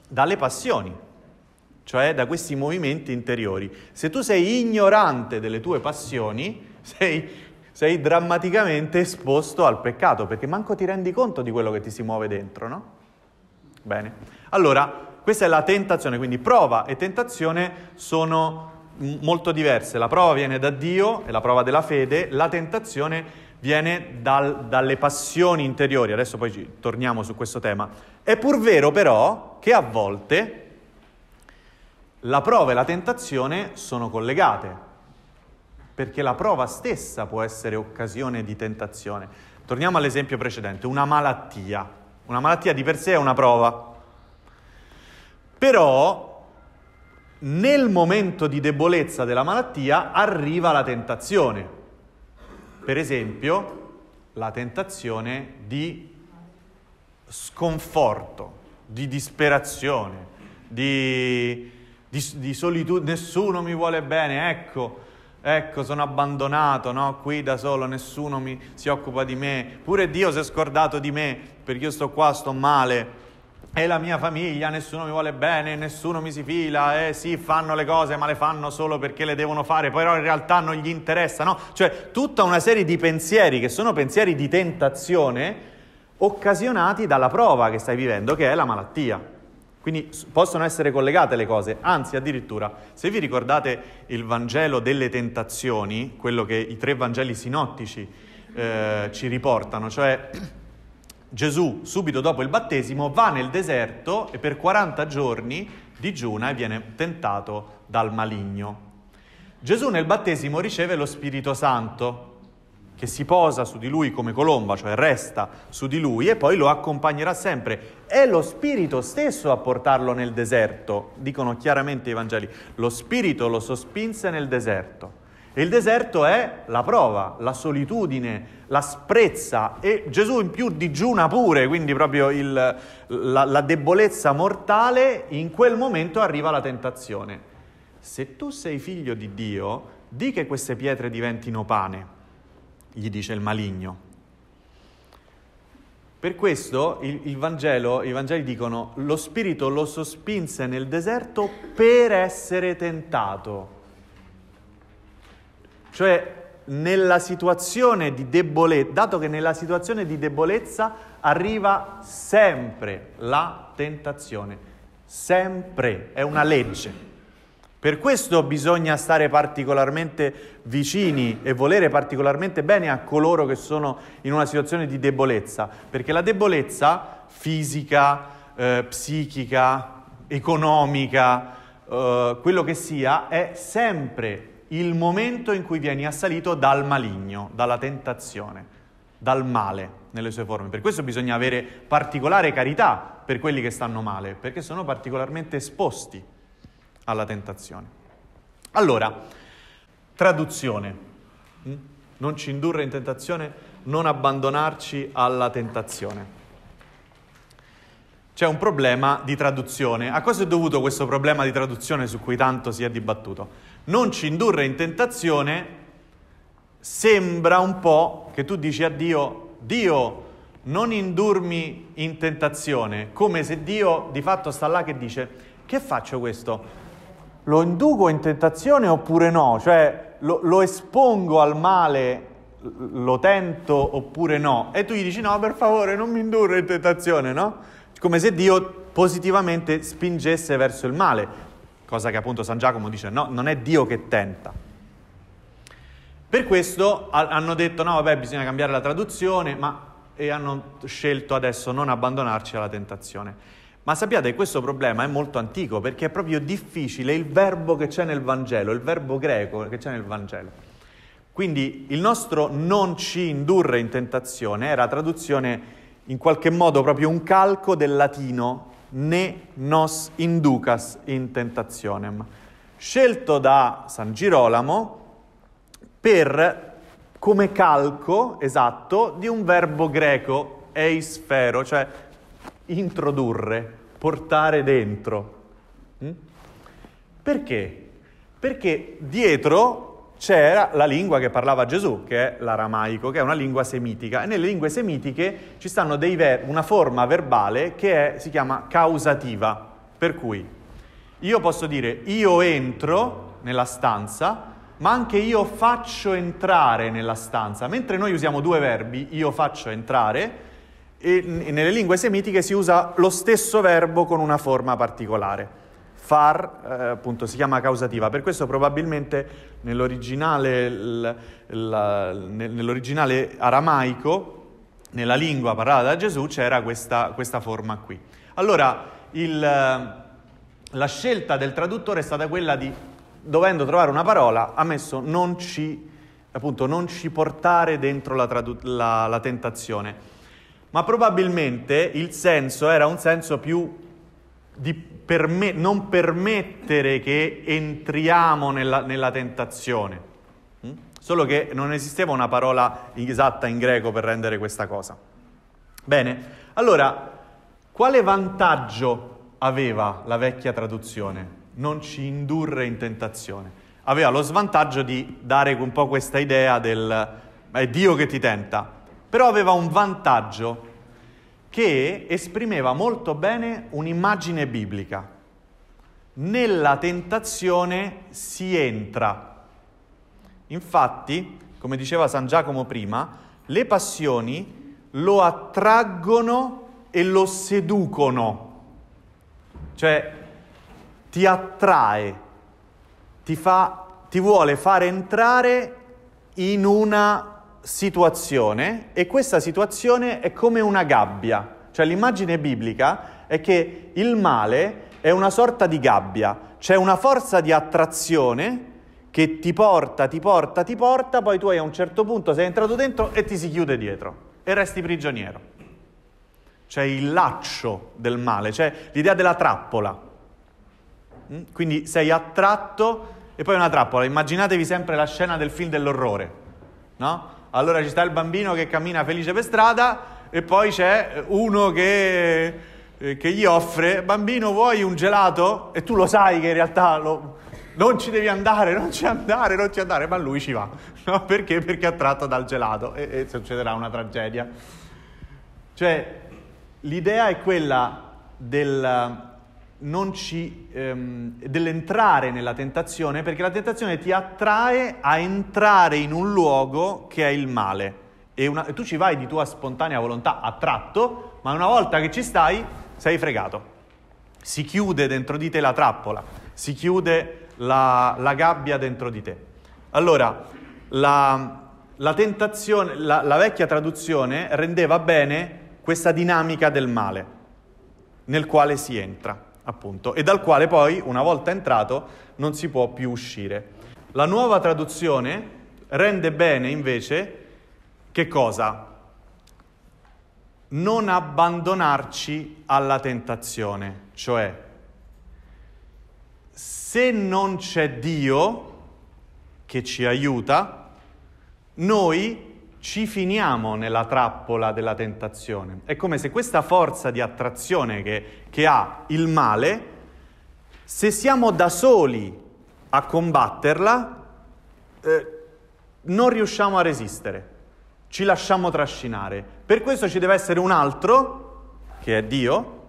Dalle passioni, cioè da questi movimenti interiori. Se tu sei ignorante delle tue passioni, [LAUGHS] sei sei drammaticamente esposto al peccato, perché manco ti rendi conto di quello che ti si muove dentro, no? Bene? Allora, questa è la tentazione, quindi prova e tentazione sono molto diverse. La prova viene da Dio, è la prova della fede, la tentazione viene dal, dalle passioni interiori. Adesso poi torniamo su questo tema. È pur vero però che a volte la prova e la tentazione sono collegate, perché la prova stessa può essere occasione di tentazione. Torniamo all'esempio precedente, una malattia. Una malattia di per sé è una prova. Però nel momento di debolezza della malattia arriva la tentazione. Per esempio, la tentazione di sconforto, di disperazione, di, di, di solitudine, nessuno mi vuole bene, ecco, Ecco, sono abbandonato, no? Qui da solo, nessuno mi, si occupa di me. Pure Dio si è scordato di me, perché io sto qua, sto male. È la mia famiglia, nessuno mi vuole bene, nessuno mi si fila, eh sì, fanno le cose, ma le fanno solo perché le devono fare, però in realtà non gli interessa, no? Cioè, tutta una serie di pensieri che sono pensieri di tentazione occasionati dalla prova che stai vivendo, che è la malattia. Quindi possono essere collegate le cose, anzi addirittura, se vi ricordate il Vangelo delle tentazioni, quello che i tre Vangeli sinottici eh, ci riportano, cioè [CLEARS THROAT] Gesù subito dopo il battesimo va nel deserto e per 40 giorni digiuna e viene tentato dal maligno. Gesù nel battesimo riceve lo Spirito Santo, che si posa su di lui come colomba, cioè resta su di lui e poi lo accompagnerà sempre. È lo Spirito stesso a portarlo nel deserto, dicono chiaramente i Vangeli. Lo Spirito lo sospinse nel deserto. E il deserto è la prova, la solitudine, l'asprezza e Gesù in più digiuna pure, quindi proprio il, la, la debolezza mortale, in quel momento arriva la tentazione. Se tu sei figlio di Dio, di che queste pietre diventino pane gli dice il maligno. Per questo il, il Vangelo, i Vangeli dicono lo Spirito lo sospinse nel deserto per essere tentato. Cioè, nella situazione di debolezza, dato che nella situazione di debolezza arriva sempre la tentazione, sempre, è una legge. Per questo bisogna stare particolarmente vicini e volere particolarmente bene a coloro che sono in una situazione di debolezza, perché la debolezza fisica, eh, psichica, economica, eh, quello che sia, è sempre il momento in cui vieni assalito dal maligno, dalla tentazione, dal male nelle sue forme. Per questo bisogna avere particolare carità per quelli che stanno male, perché sono particolarmente esposti alla tentazione. Allora, traduzione. Mm? Non ci indurre in tentazione, non abbandonarci alla tentazione. C'è un problema di traduzione. A cosa è dovuto questo problema di traduzione su cui tanto si è dibattuto? Non ci indurre in tentazione sembra un po' che tu dici a Dio, Dio, non indurmi in tentazione, come se Dio di fatto sta là che dice, che faccio questo? lo induco in tentazione oppure no? Cioè lo, lo espongo al male, lo tento oppure no? E tu gli dici no, per favore, non mi indurre in tentazione, no? Come se Dio positivamente spingesse verso il male, cosa che appunto San Giacomo dice no, non è Dio che tenta. Per questo hanno detto no, vabbè, bisogna cambiare la traduzione, ma e hanno scelto adesso non abbandonarci alla tentazione. Ma sappiate che questo problema è molto antico perché è proprio difficile il verbo che c'è nel Vangelo, il verbo greco che c'è nel Vangelo. Quindi il nostro non ci indurre in tentazione era traduzione in qualche modo proprio un calco del latino ne nos inducas in tentationem, scelto da San Girolamo per, come calco esatto di un verbo greco eisfero, cioè introdurre, portare dentro. Mm? Perché? Perché dietro c'era la lingua che parlava Gesù, che è l'aramaico, che è una lingua semitica. E nelle lingue semitiche ci stanno ver- una forma verbale che è, si chiama causativa. Per cui io posso dire io entro nella stanza, ma anche io faccio entrare nella stanza. Mentre noi usiamo due verbi, io faccio entrare, e nelle lingue semitiche si usa lo stesso verbo con una forma particolare. Far eh, appunto si chiama causativa, per questo probabilmente nell'originale, l, la, nell'originale aramaico, nella lingua parlata da Gesù, c'era questa, questa forma qui. Allora il, eh, la scelta del traduttore è stata quella di, dovendo trovare una parola, ha messo non ci, appunto, non ci portare dentro la, tradu- la, la tentazione ma probabilmente il senso era un senso più di perme- non permettere che entriamo nella, nella tentazione. Mm? Solo che non esisteva una parola esatta in greco per rendere questa cosa. Bene, allora, quale vantaggio aveva la vecchia traduzione? Non ci indurre in tentazione. Aveva lo svantaggio di dare un po' questa idea del è Dio che ti tenta però aveva un vantaggio che esprimeva molto bene un'immagine biblica. Nella tentazione si entra. Infatti, come diceva San Giacomo prima, le passioni lo attraggono e lo seducono, cioè ti attrae, ti, fa, ti vuole far entrare in una situazione e questa situazione è come una gabbia. Cioè l'immagine biblica è che il male è una sorta di gabbia, c'è una forza di attrazione che ti porta, ti porta, ti porta, poi tu a un certo punto sei entrato dentro e ti si chiude dietro e resti prigioniero. C'è il laccio del male, c'è l'idea della trappola. Mm? Quindi sei attratto e poi una trappola. Immaginatevi sempre la scena del film dell'orrore, no? Allora ci sta il bambino che cammina felice per strada e poi c'è uno che, eh, che gli offre, bambino vuoi un gelato? E tu lo sai che in realtà lo, non ci devi andare, non ci andare, non ci andare, ma lui ci va. [LAUGHS] No, perché? Perché è attratto dal gelato e, e succederà una tragedia. Cioè, l'idea è quella del ci, ehm, dell'entrare nella tentazione, perché la tentazione ti attrae a entrare in un luogo che è il male. E, una, tu ci vai di tua spontanea volontà, attratto, ma una volta che ci stai, sei fregato. Si chiude dentro di te la trappola, si chiude la, la gabbia dentro di te. Allora, la, la, la, la vecchia traduzione rendeva bene questa dinamica del male nel quale si entra appunto, e dal quale poi, una volta entrato, non si può più uscire. La nuova traduzione rende bene invece che cosa? Non abbandonarci alla tentazione, cioè se non c'è Dio che ci aiuta, noi ci finiamo nella trappola della tentazione. È come se questa forza di attrazione che, che, ha il male, se siamo da soli a combatterla, eh, non riusciamo a resistere, ci lasciamo trascinare. Per questo ci deve essere un altro, che è Dio,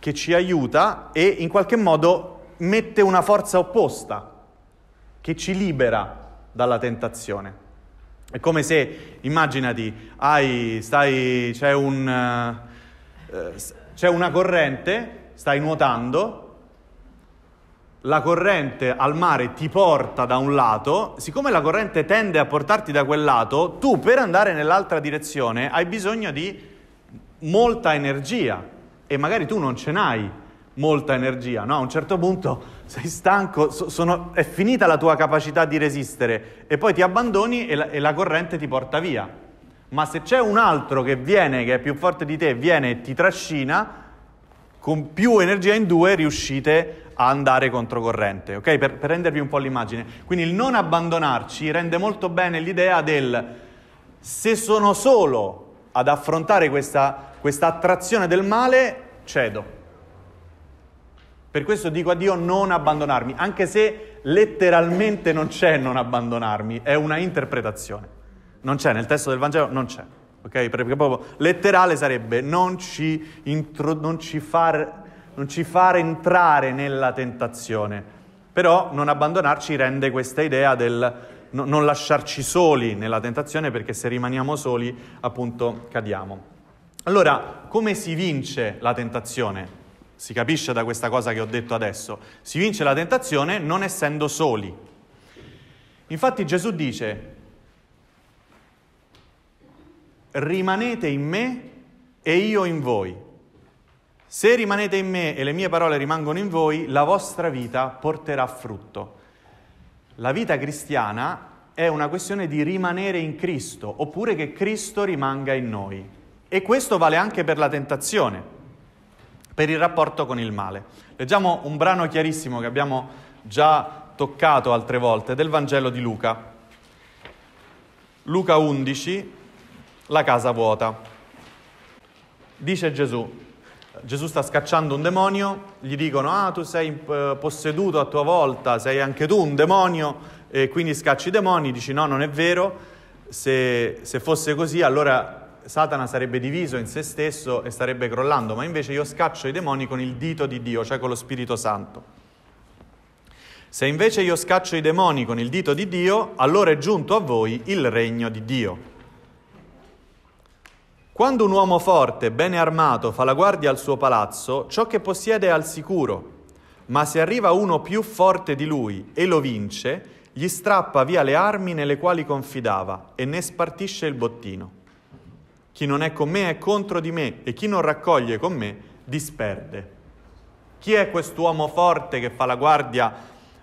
che ci aiuta e in qualche modo mette una forza opposta, che ci libera dalla tentazione. È come se, immaginati, hai, stai, c'è, un, eh, c'è una corrente, stai nuotando, la corrente al mare ti porta da un lato, siccome la corrente tende a portarti da quel lato, tu per andare nell'altra direzione hai bisogno di molta energia e magari tu non ce n'hai molta energia, no? A un certo punto sei stanco, so, sono, è finita la tua capacità di resistere e poi ti abbandoni e la, e la, corrente ti porta via. Ma se c'è un altro che viene, che è più forte di te, viene e ti trascina, con più energia in due riuscite a andare controcorrente, ok? Per, per rendervi un po' l'immagine. Quindi il non abbandonarci rende molto bene l'idea del se sono solo ad affrontare questa, questa attrazione del male, cedo per questo dico a Dio non abbandonarmi, anche se letteralmente non c'è non abbandonarmi, è una interpretazione. Non c'è, nel testo del Vangelo non c'è. Ok? Perché proprio letterale sarebbe non ci, intro, non ci, far, non ci far entrare nella tentazione. Però non abbandonarci rende questa idea del no, non lasciarci soli nella tentazione perché se rimaniamo soli appunto cadiamo. Allora, come si vince la tentazione? Si capisce da questa cosa che ho detto adesso. Si vince la tentazione non essendo soli. Infatti Gesù dice, rimanete in me e io in voi. Se rimanete in me e le mie parole rimangono in voi, la vostra vita porterà frutto. La vita cristiana è una questione di rimanere in Cristo, oppure che Cristo rimanga in noi. E questo vale anche per la tentazione per il rapporto con il male. Leggiamo un brano chiarissimo che abbiamo già toccato altre volte del Vangelo di Luca. Luca 11, la casa vuota. Dice Gesù, Gesù sta scacciando un demonio, gli dicono, ah tu sei eh, posseduto a tua volta, sei anche tu un demonio, e quindi scacci i demoni, dici no, non è vero, se, se fosse così allora Satana sarebbe diviso in se stesso e starebbe crollando, ma invece io scaccio i demoni con il dito di Dio, cioè con lo Spirito Santo. Se invece io scaccio i demoni con il dito di Dio, allora è giunto a voi il regno di Dio. Quando un uomo forte, bene armato, fa la guardia al suo palazzo, ciò che possiede è al sicuro, ma se arriva uno più forte di lui e lo vince, gli strappa via le armi nelle quali confidava e ne spartisce il bottino. Chi non è con me è contro di me e chi non raccoglie con me disperde. Chi è quest'uomo forte che fa la guardia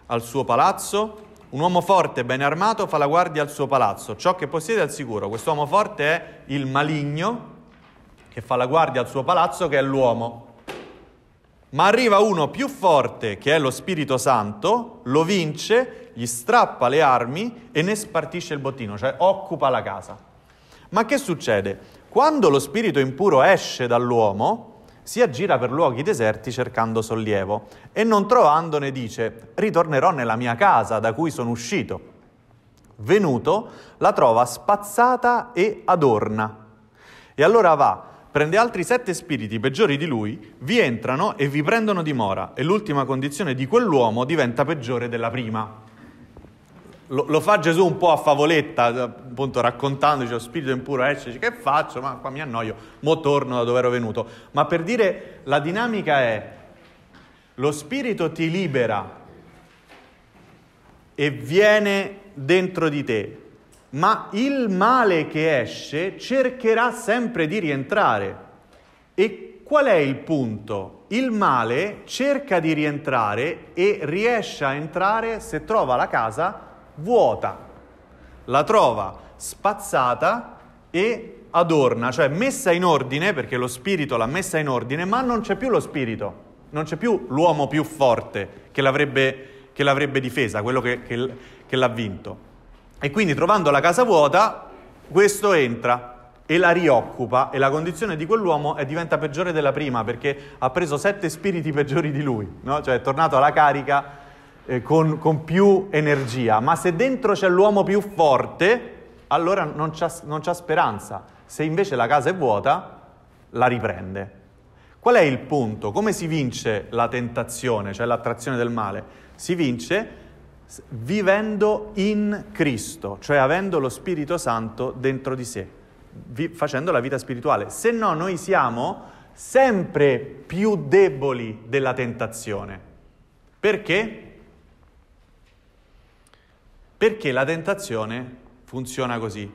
al suo palazzo? Un uomo forte e ben armato fa la guardia al suo palazzo. Ciò che possiede è al sicuro. Quest'uomo forte è il maligno che fa la guardia al suo palazzo, che è l'uomo. Ma arriva uno più forte, che è lo Spirito Santo, lo vince, gli strappa le armi e ne spartisce il bottino, cioè occupa la casa. Ma che succede? Quando lo spirito impuro esce dall'uomo, si aggira per luoghi deserti cercando sollievo e non trovandone dice, ritornerò nella mia casa da cui sono uscito. Venuto, la trova spazzata e adorna. E allora va, prende altri sette spiriti peggiori di lui, vi entrano e vi prendono dimora, e l'ultima condizione di quell'uomo diventa peggiore della prima lo, lo, fa Gesù un po' a favoletta, appunto raccontandoci lo oh, spirito impuro esce, eh, che faccio? Ma qua mi annoio, mo torno da dove ero venuto. Ma per dire, la dinamica è, lo spirito ti libera e viene dentro di te, ma il male che esce cercherà sempre di rientrare. E qual è il punto? Il male cerca di rientrare e riesce a entrare se trova la casa vuota, la trova spazzata e adorna, cioè messa in ordine, perché lo spirito l'ha messa in ordine, ma non c'è più lo spirito, non c'è più l'uomo più forte che l'avrebbe, che l'avrebbe difesa, quello che, che, che l'ha vinto. E quindi trovando la casa vuota, questo entra e la rioccupa e la condizione di quell'uomo diventa peggiore della prima perché ha preso sette spiriti peggiori di lui, no? cioè è tornato alla carica eh, con, con, più energia, ma se dentro c'è l'uomo più forte, allora non c'è, non c'è speranza. Se invece la casa è vuota, la riprende. Qual è il punto? Come si vince la tentazione, cioè l'attrazione del male? Si vince vivendo in Cristo, cioè avendo lo Spirito Santo dentro di sé, vi, facendo la vita spirituale. Se no, noi siamo sempre più deboli della tentazione. Perché? Perché la tentazione funziona così.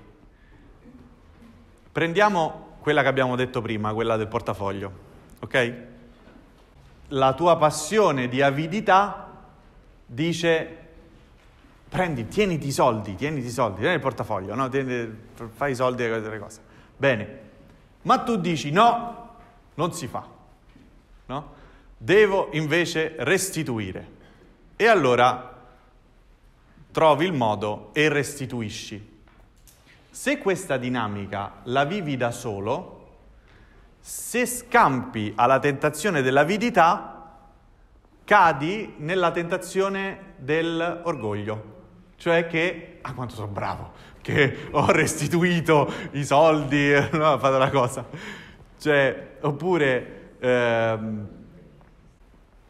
Prendiamo quella che abbiamo detto prima, quella del portafoglio, ok? La tua passione di avidità dice prendi, tieniti i soldi, tieniti i soldi, tieni il portafoglio, no? tieni, fai i soldi e quelle cose. Bene, ma tu dici no, non si fa, no? Devo invece restituire. E allora trovi il modo e restituisci. Se questa dinamica la vivi da solo, se scampi alla tentazione dell'avidità, cadi nella tentazione dell'orgoglio, cioè che, ah quanto sono bravo, che ho restituito i soldi, [LAUGHS] no, fate una cosa, cioè, oppure... Ehm,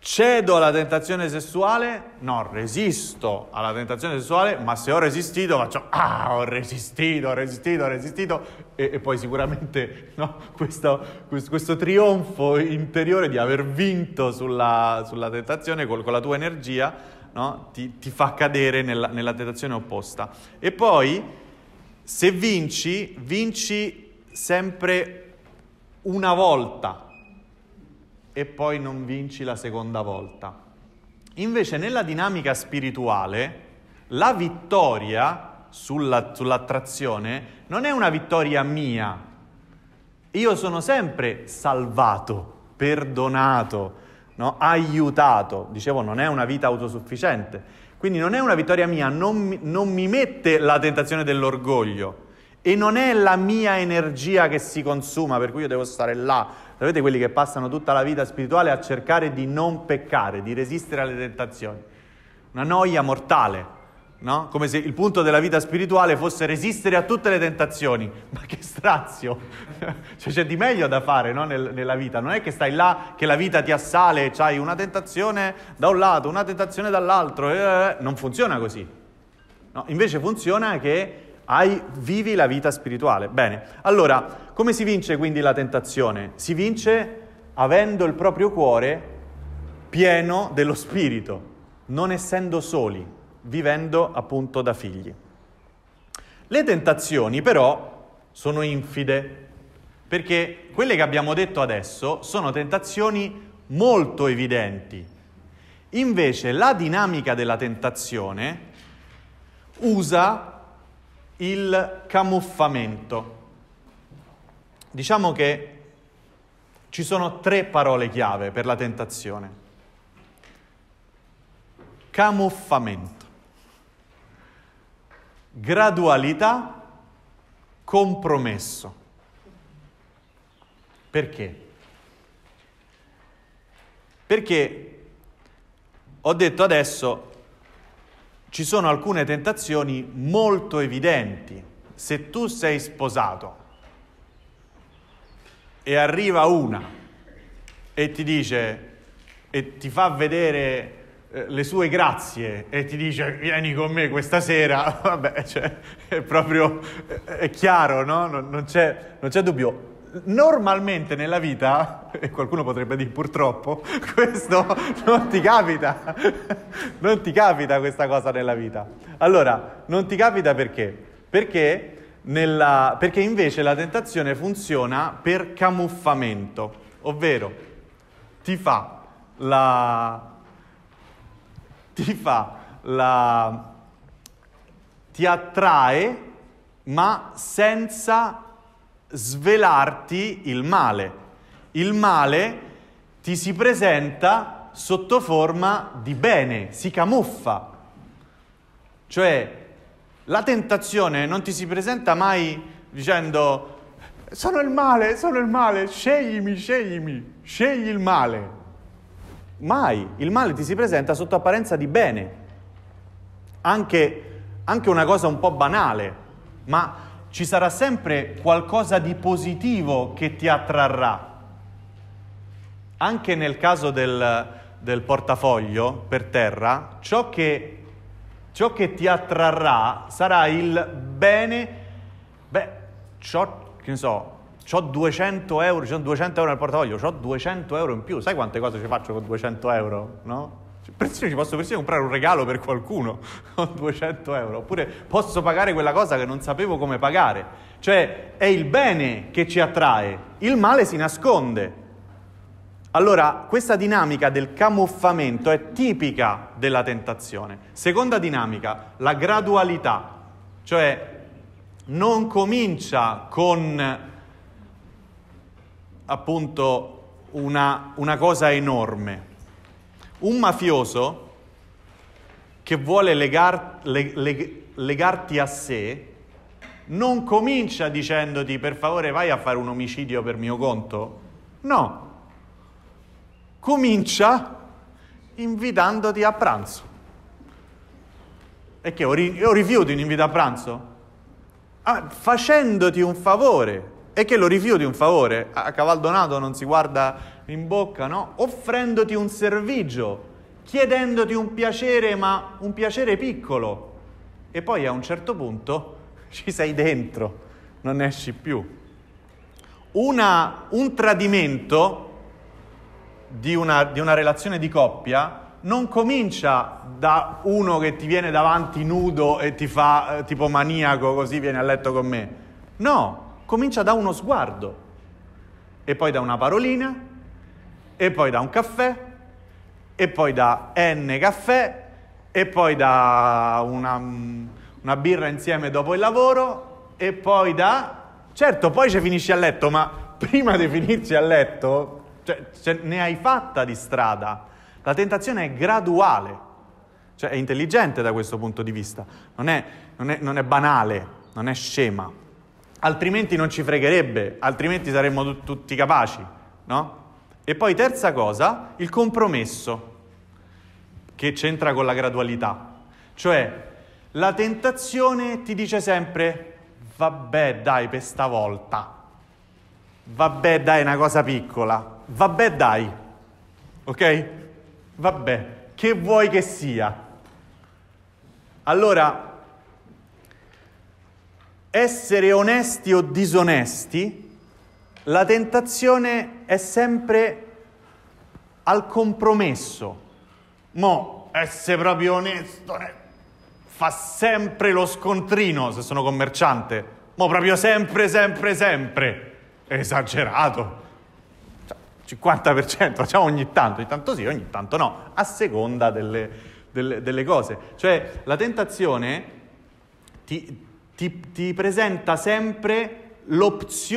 Cedo alla tentazione sessuale? No, resisto alla tentazione sessuale, ma se ho resistito faccio ah, ho resistito, ho resistito, ho resistito e, e poi sicuramente no, questo, questo, trionfo interiore di aver vinto sulla, sulla tentazione con, con, la tua energia no, ti, ti, fa cadere nella, nella tentazione opposta. E poi se vinci, vinci sempre una volta, e poi non vinci la seconda volta. Invece nella dinamica spirituale la vittoria sulla, sull'attrazione non è una vittoria mia. Io sono sempre salvato, perdonato, no? aiutato. Dicevo, non è una vita autosufficiente. Quindi non è una vittoria mia, non non mi mette la tentazione dell'orgoglio e non è la mia energia che si consuma, per cui io devo stare là Sapete quelli che passano tutta la vita spirituale a cercare di non peccare, di resistere alle tentazioni. Una noia mortale, no? Come se il punto della vita spirituale fosse resistere a tutte le tentazioni. [LAUGHS] Ma che strazio! [LAUGHS] cioè c'è di meglio da fare no? Nel, nella vita. Non è che stai là, che la vita ti assale, c'hai una tentazione da un lato, una tentazione dall'altro. Eh, non funziona così. No? Invece funziona che hai, vivi la vita spirituale. Bene, allora, come si vince quindi la tentazione? Si vince avendo il proprio cuore pieno dello spirito, non essendo soli, vivendo appunto da figli. Le tentazioni però sono infide, perché quelle che abbiamo detto adesso sono tentazioni molto evidenti. Invece la dinamica della tentazione usa il camuffamento. Diciamo che ci sono tre parole chiave per la tentazione. Camuffamento, gradualità, compromesso. Perché? Perché ho detto adesso ci sono alcune tentazioni molto evidenti. Se tu sei sposato e arriva una e ti dice e ti fa vedere eh, le sue grazie e ti dice vieni con me questa sera, [LAUGHS] vabbè, cioè, è proprio è chiaro, no? non, non, c'è, non c'è dubbio normalmente nella vita, e qualcuno potrebbe dire purtroppo, [LAUGHS] questo non ti capita, non ti capita questa cosa nella vita. Allora, non ti capita perché? Perché, nella, perché invece la tentazione funziona per camuffamento, ovvero ti fa la... ti fa la... ti attrae ma senza svelarti il male. Il male ti si presenta sotto forma di bene, si camuffa. Cioè, la tentazione non ti si presenta mai dicendo sono il male, sono il male, sceglimi, sceglimi, scegli il male. Mai, il male ti si presenta sotto apparenza di bene. Anche, anche una cosa un po' banale, ma ci sarà sempre qualcosa di positivo che ti attrarrà. Anche nel caso del, del portafoglio per terra, ciò che, ciò che, ti attrarrà sarà il bene, beh, ciò, che ne so, ho 200 euro, ho 200 euro nel portafoglio, ho 200 euro in più, sai quante cose ci faccio con 200 euro, no? Persino ci posso persino comprare un regalo per qualcuno [LAUGHS] con 200 euro, oppure posso pagare quella cosa che non sapevo come pagare. Cioè è il bene che ci attrae, il male si nasconde. Allora, questa dinamica del camuffamento è tipica della tentazione. Seconda dinamica, la gradualità, cioè non comincia con appunto una, una cosa enorme un mafioso che vuole legar, le, le, legarti a sé non comincia dicendoti per favore vai a fare un omicidio per mio conto. No, comincia invitandoti a pranzo. E che io rifiuto un invito a pranzo? Ah, facendoti un favore. E che lo rifiuti un favore? A Cavaldonato non si guarda in bocca, no? Offrendoti un servigio, chiedendoti un piacere, ma un piacere piccolo. E poi a un certo punto [LAUGHS] ci sei dentro, non esci più. Una, un tradimento di una, di una relazione di coppia non comincia da uno che ti viene davanti nudo e ti fa eh, tipo maniaco così vieni a letto con me. No, comincia da uno sguardo e poi da una parolina e poi da un caffè, e poi da N caffè, e poi da una, una birra insieme dopo il lavoro, e poi da... Certo, poi ci finisci a letto, ma prima di finirci a letto, cioè, cioè, ne hai fatta di strada. La tentazione è graduale, cioè è intelligente da questo punto di vista, non è, non è, non è banale, non è scema. Altrimenti non ci fregherebbe, altrimenti saremmo t- tutti capaci, no? E poi terza cosa, il compromesso, che c'entra con la gradualità. Cioè, la tentazione ti dice sempre, vabbè dai per stavolta, vabbè dai una cosa piccola, vabbè dai, ok? Vabbè, che vuoi che sia. Allora, essere onesti o disonesti la tentazione è sempre al compromesso. Mo, essere proprio onesto, eh. fa sempre lo scontrino se sono commerciante. Mo proprio sempre, sempre, sempre. Esagerato. 50%, facciamo cioè, cioè, ogni tanto, ogni tanto sì, ogni tanto no, a seconda delle, delle, delle cose. Cioè la tentazione ti, ti, ti presenta sempre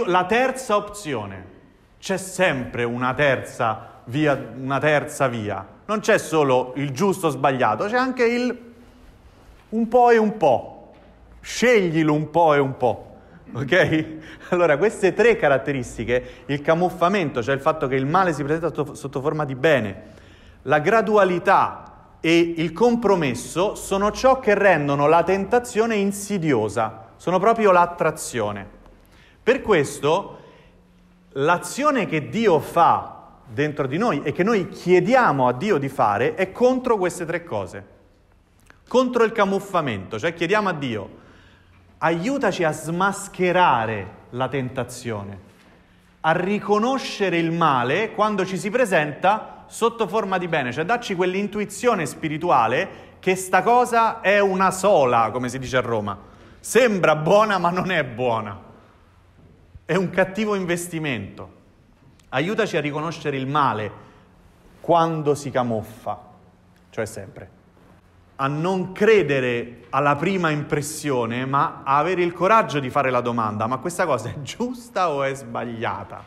la terza opzione. C'è sempre una terza via, una terza via. Non c'è solo il giusto o sbagliato, c'è anche il un po' e un po'. Sceglilo un po' e un po'. Ok? [LAUGHS] Allora, queste tre caratteristiche, il camuffamento, cioè il fatto che il male si presenta sotto forma di bene, la gradualità e il compromesso sono ciò che rendono la tentazione insidiosa, sono proprio l'attrazione. Per questo l'azione che Dio fa dentro di noi e che noi chiediamo a Dio di fare è contro queste tre cose. Contro il camuffamento, cioè chiediamo a Dio aiutaci a smascherare la tentazione, a riconoscere il male quando ci si presenta sotto forma di bene, cioè dacci quell'intuizione spirituale che sta cosa è una sola, come si dice a Roma. Sembra buona ma non è buona è un cattivo investimento. Aiutaci a riconoscere il male quando si camuffa, cioè sempre. A non credere alla prima impressione, ma a avere il coraggio di fare la domanda, ma questa cosa è giusta o è sbagliata?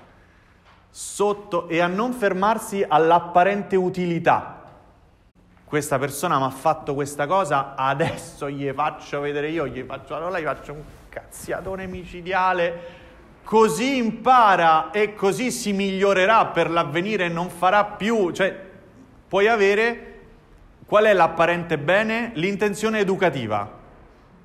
Sotto e a non fermarsi all'apparente utilità. Questa persona mi ha fatto questa cosa, adesso gli faccio vedere io, gli faccio allora gli faccio un cazziatone micidiale così impara e così si migliorerà per l'avvenire e non farà più, cioè puoi avere qual è l'apparente bene? L'intenzione educativa.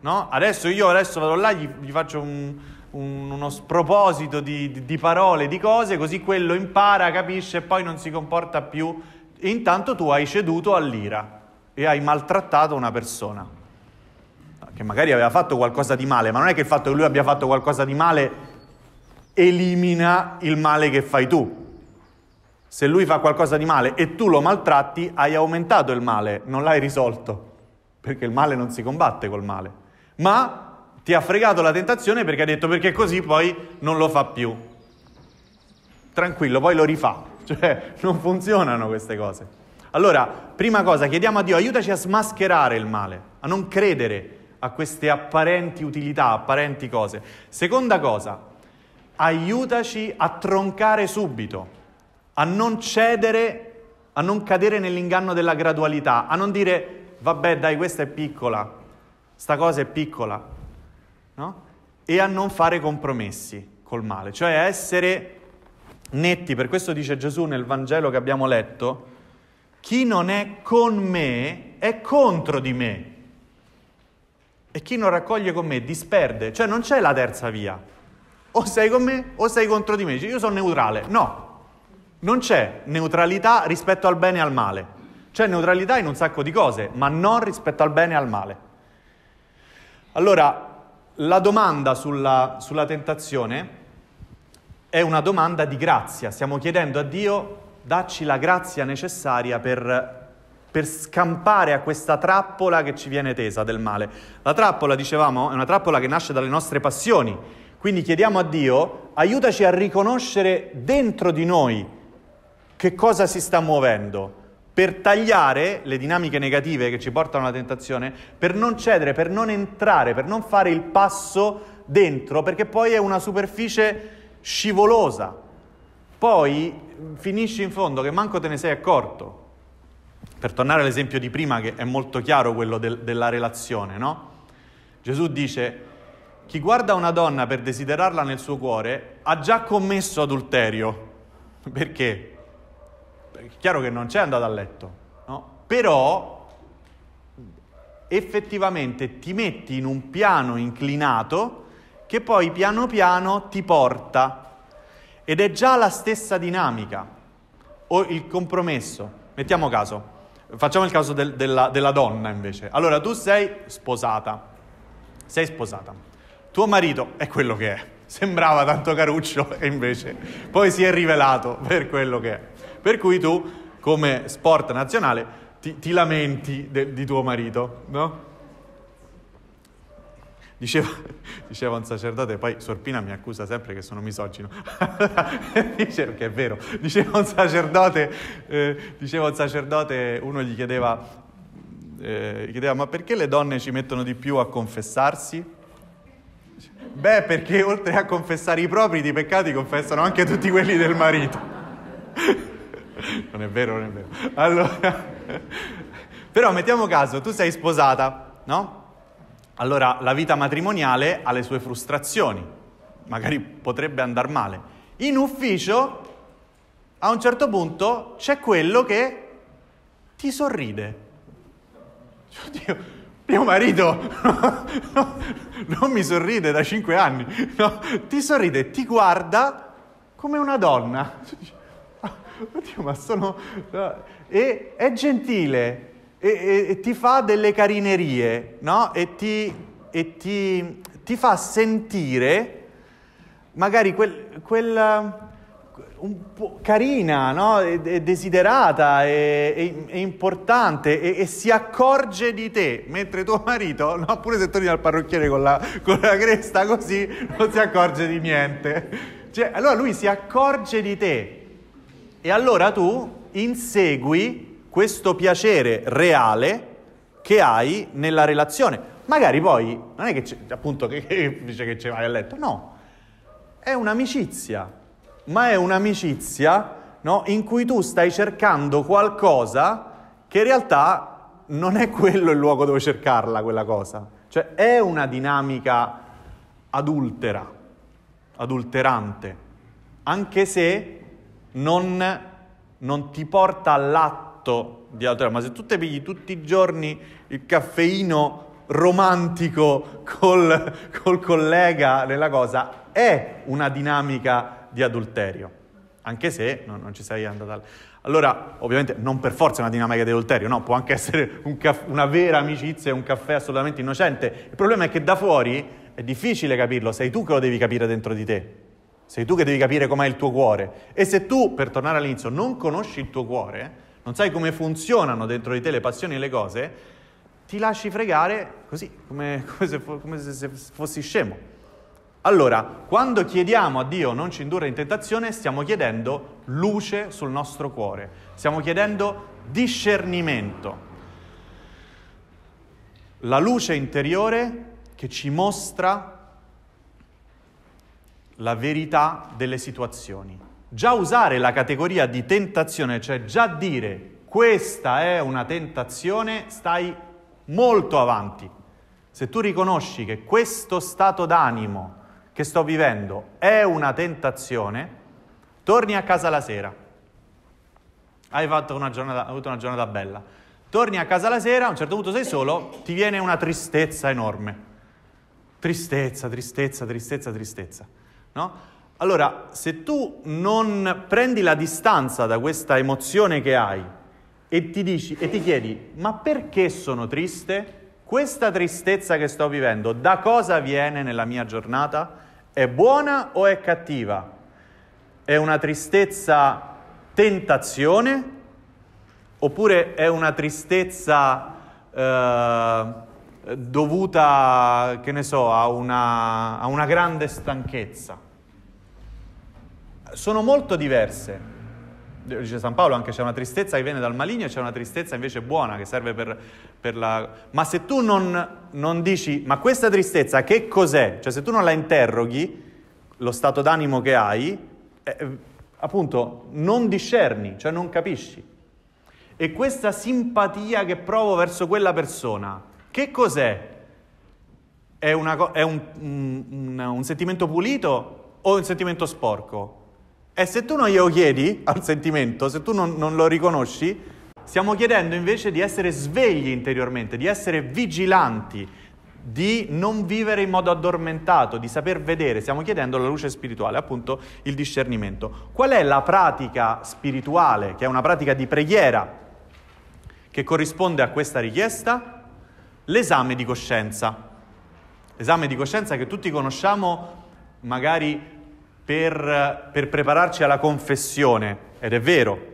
No? Adesso io adesso vado là, gli, gli faccio un, un, uno sproposito di, di, di parole, di cose, così quello impara, capisce e poi non si comporta più. Intanto tu hai ceduto all'ira e hai maltrattato una persona che magari aveva fatto qualcosa di male, ma non è che il fatto che lui abbia fatto qualcosa di male elimina il male che fai tu. Se lui fa qualcosa di male e tu lo maltratti, hai aumentato il male, non l'hai risolto, perché il male non si combatte col male. Ma ti ha fregato la tentazione perché ha detto perché così poi non lo fa più. Tranquillo, poi lo rifà. [LAUGHS] Cioè, non funzionano queste cose. Allora, prima cosa, chiediamo a Dio, aiutaci a smascherare il male, a non credere a queste apparenti utilità, apparenti cose. Seconda cosa, aiutaci a troncare subito, a non cedere, a non cadere nell'inganno della gradualità, a non dire vabbè dai questa è piccola, sta cosa è piccola, no? e a non fare compromessi col male, cioè a essere netti, per questo dice Gesù nel Vangelo che abbiamo letto, chi non è con me è contro di me. E chi non raccoglie con me disperde, cioè non c'è la terza via o sei con me o sei contro di me. io sono neutrale. No, non c'è neutralità rispetto al bene e al male. C'è neutralità in un sacco di cose, ma non rispetto al bene e al male. Allora, la domanda sulla, sulla tentazione è una domanda di grazia. Stiamo chiedendo a Dio dacci la grazia necessaria per, per scampare a questa trappola che ci viene tesa del male. La trappola, dicevamo, è una trappola che nasce dalle nostre passioni quindi chiediamo a Dio, aiutaci a riconoscere dentro di noi che cosa si sta muovendo, per tagliare le dinamiche negative che ci portano alla tentazione, per non cedere, per non entrare, per non fare il passo dentro, perché poi è una superficie scivolosa. Poi mm, finisci in fondo che manco te ne sei accorto. Per tornare all'esempio di prima, che è molto chiaro quello del, della relazione, no? Gesù dice, chi guarda una donna per desiderarla nel suo cuore ha già commesso adulterio. Perché? Perché è chiaro che non c'è andato a letto, no? Però effettivamente ti metti in un piano inclinato che poi piano piano ti porta. Ed è già la stessa dinamica, o il compromesso. Mettiamo caso, facciamo il caso del, della, della donna invece. Allora tu sei sposata, sei sposata tuo marito è quello che è. Sembrava tanto caruccio [LAUGHS] e invece poi si è rivelato per quello che è. Per cui tu, come sport nazionale, ti, ti lamenti de, di tuo marito, no? Diceva, [LAUGHS] diceva, un sacerdote, poi Sorpina mi accusa sempre che sono misogino, [LAUGHS] dice che è vero, diceva un sacerdote, eh, diceva un sacerdote uno gli chiedeva, eh, gli chiedeva ma perché le donne ci mettono di più a confessarsi? Beh, perché oltre a confessare i propri di peccati, confessano anche tutti quelli del marito. non è vero, non è vero. Allora, però mettiamo caso, tu sei sposata, no? Allora la vita matrimoniale ha le sue frustrazioni, magari potrebbe andare male. In ufficio, a un certo punto, c'è quello che ti sorride. Oddio, mio marito [LAUGHS] non mi sorride da cinque anni, no, ti sorride, ti guarda come una donna. [LAUGHS] Oddio, ma sono... E è gentile, e, e, e ti fa delle carinerie, no? E ti, e ti, ti fa sentire magari quel, quel un po' carina, no? è, è desiderata, è, è importante e, si accorge di te, mentre tuo marito, no? pure se torni dal parrucchiere con la, con la cresta così, non si accorge di niente. Cioè, allora lui si accorge di te e allora tu insegui questo piacere reale che hai nella relazione. Magari poi non è che appunto che, che dice che ci vai a letto, no, è un'amicizia ma è un'amicizia no? in cui tu stai cercando qualcosa che in realtà non è quello il luogo dove cercarla quella cosa. Cioè è una dinamica adultera, adulterante, anche se non, non ti porta all'atto di adulterare. Ma se tu te pigli tutti i giorni il caffeino romantico col, [LAUGHS] col collega nella cosa, è una dinamica di adulterio, anche se no, non ci sei andata. Allora, ovviamente non per forza è una dinamica di adulterio, no, può anche essere un caff- una vera amicizia e un caffè assolutamente innocente. Il problema è che da fuori è difficile capirlo, sei tu che lo devi capire dentro di te. Sei tu che devi capire com'è il tuo cuore. E se tu, per tornare all'inizio, non conosci il tuo cuore, non sai come funzionano dentro di te le passioni e le cose, ti lasci fregare così, come, come, se, come se, se fossi scemo. Allora, quando chiediamo a Dio non ci indurre in tentazione, stiamo chiedendo luce sul nostro cuore, stiamo chiedendo discernimento. La luce interiore che ci mostra la verità delle situazioni. Già usare la categoria di tentazione, cioè già dire questa è una tentazione, stai molto avanti. Se tu riconosci che questo stato d'animo che sto vivendo è una tentazione, torni a casa la sera. Hai, una giornata, avuto una giornata bella. Torni a casa la sera, a un certo punto sei solo, ti viene una tristezza enorme. Tristezza, tristezza, tristezza, tristezza. No? Allora, se tu non prendi la distanza da questa emozione che hai e ti, dici, e ti chiedi, ma perché sono triste? Questa tristezza che sto vivendo, da cosa viene nella mia giornata? È buona o è cattiva? È una tristezza tentazione oppure è una tristezza eh, dovuta, che ne so, a una, a una grande stanchezza? Sono molto diverse dice San Paolo, anche c'è una tristezza che viene dal maligno e c'è una tristezza invece buona che serve per, per la... Ma se tu non, non, dici, ma questa tristezza che cos'è? Cioè se tu non la interroghi, lo stato d'animo che hai, eh, eh appunto non discerni, cioè non capisci. E questa simpatia che provo verso quella persona, che cos'è? È, una, è un, un, un sentimento pulito o un sentimento sporco? E se tu non glielo chiedi al sentimento, se tu non, non lo riconosci, stiamo chiedendo invece di essere svegli interiormente, di essere vigilanti, di non vivere in modo addormentato, di saper vedere, stiamo chiedendo la luce spirituale, appunto il discernimento. Qual è la pratica spirituale, che è una pratica di preghiera, che corrisponde a questa richiesta? L'esame di coscienza. L'esame di coscienza che tutti conosciamo magari per, per prepararci alla confessione, ed è vero,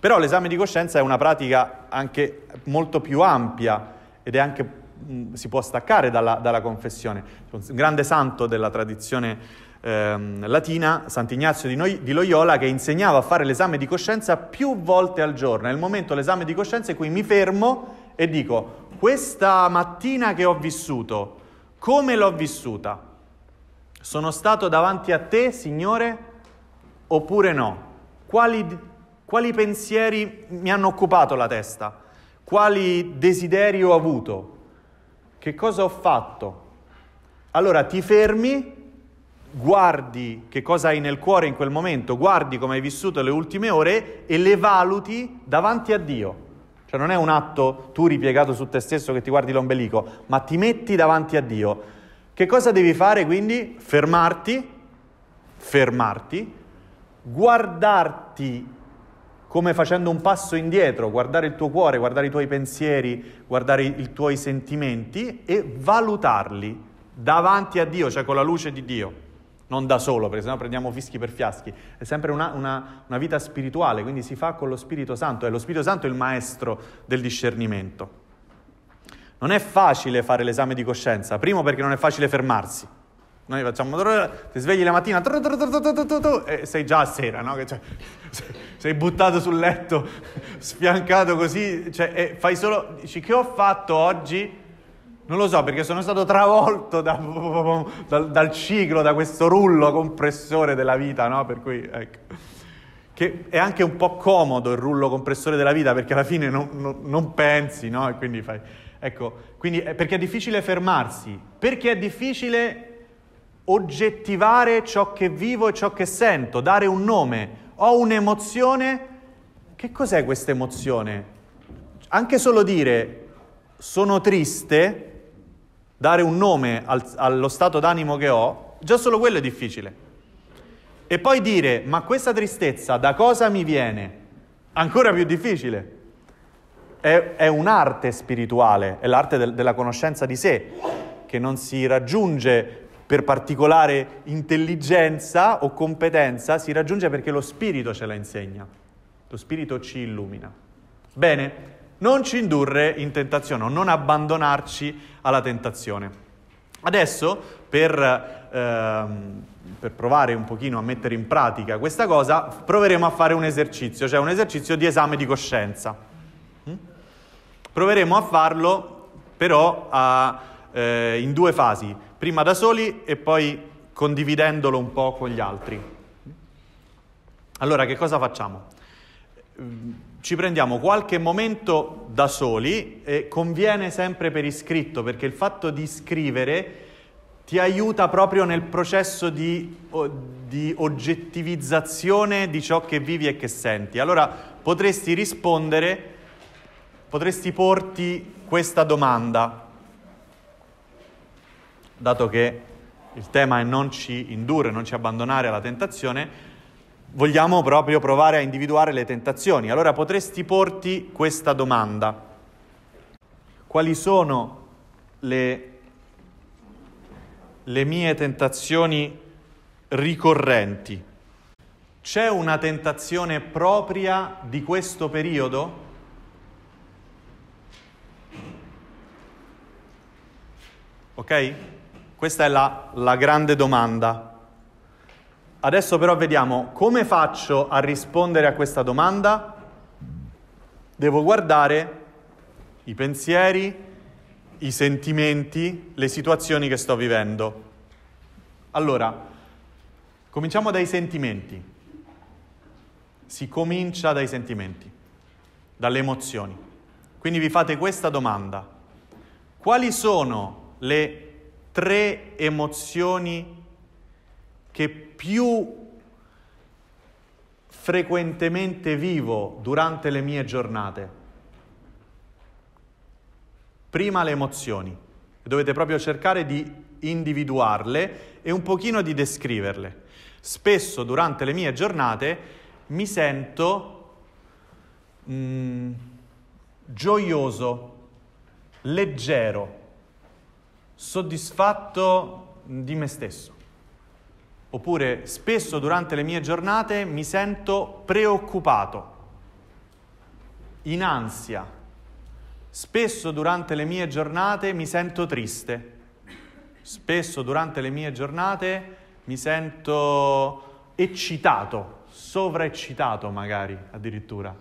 però l'esame di coscienza è una pratica anche molto più ampia ed è anche mm, si può staccare dalla, dalla, confessione. Un grande santo della tradizione ehm, latina, Sant'Ignazio di, Noi, di, Loyola, che insegnava a fare l'esame di coscienza più volte al giorno. È il momento dell'esame di coscienza in cui mi fermo e dico, questa mattina che ho vissuto, come l'ho vissuta? Sono stato davanti a te, Signore, oppure no? Quali, quali pensieri mi hanno occupato la testa? Quali desideri ho avuto? Che cosa ho fatto? Allora ti fermi guardi che cosa hai nel cuore in quel momento, guardi come hai vissuto le ultime ore e le valuti davanti a Dio. Cioè non è un atto tu ripiegato su te stesso che ti guardi l'ombelico, ma ti metti davanti a Dio. Che cosa devi fare quindi? Fermarti, fermarti, guardarti come facendo un passo indietro, guardare il tuo cuore, guardare i tuoi pensieri, guardare i tuoi sentimenti e valutarli davanti a Dio, cioè con la luce di Dio non da solo, perché sennò prendiamo fischi per fiaschi. È sempre una, una, una, vita spirituale, quindi si fa con lo Spirito Santo, e lo Spirito Santo è il maestro del discernimento. Non è facile fare l'esame di coscienza, primo perché non è facile fermarsi. Noi facciamo, ti svegli la mattina, e sei già a sera, no? Cioè, sei buttato sul letto, sfiancato così, cioè, e fai solo, dici che ho fatto oggi? Non lo so perché sono stato travolto da, dal, dal, ciclo, da questo rullo compressore della vita, no? Per cui, ecco. Che è anche un po' comodo il rullo compressore della vita perché alla fine non, non, non pensi, no? E quindi fai... Ecco, quindi è eh, perché è difficile fermarsi, perché è difficile oggettivare ciò che vivo e ciò che sento, dare un nome. Ho un'emozione, che cos'è questa emozione? Anche solo dire sono triste, dare un nome al, allo stato d'animo che ho, già solo quello è difficile. E poi dire ma questa tristezza da cosa mi viene? Ancora più difficile è, è un'arte spirituale, è l'arte del, della conoscenza di sé, che non si raggiunge per particolare intelligenza o competenza, si raggiunge perché lo spirito ce la insegna, lo spirito ci illumina. Bene, non ci indurre in tentazione o non abbandonarci alla tentazione. Adesso, per, ehm, per, provare un pochino a mettere in pratica questa cosa, proveremo a fare un esercizio, cioè un esercizio di esame di coscienza. Proveremo a farlo però a, eh, in due fasi, prima da soli e poi condividendolo un po' con gli altri. Allora, che cosa facciamo? Mm, ci prendiamo qualche momento da soli e conviene sempre per iscritto, perché il fatto di scrivere ti aiuta proprio nel processo di, di, oggettivizzazione di ciò che vivi e che senti. Allora potresti rispondere potresti porti questa domanda, dato che il tema è non ci indurre, non ci abbandonare alla tentazione, vogliamo proprio provare a individuare le tentazioni. Allora potresti porti questa domanda. Quali sono le, le mie tentazioni ricorrenti? C'è una tentazione propria di questo periodo? Ok? Questa è la, la grande domanda. Adesso però vediamo come faccio a rispondere a questa domanda. Devo guardare i pensieri, i sentimenti, le situazioni che sto vivendo. Allora, cominciamo dai sentimenti. Si comincia dai sentimenti, dalle emozioni. Quindi vi fate questa domanda. Quali sono le tre emozioni che più frequentemente vivo durante le mie giornate. Prima le emozioni, dovete proprio cercare di individuarle e un pochino di descriverle. Spesso durante le mie giornate mi sento mh, mm, gioioso, leggero, soddisfatto di me stesso. Oppure spesso durante le mie giornate mi sento preoccupato, in ansia. Spesso durante le mie giornate mi sento triste. Spesso durante le mie giornate mi sento eccitato, sovraeccitato magari addirittura.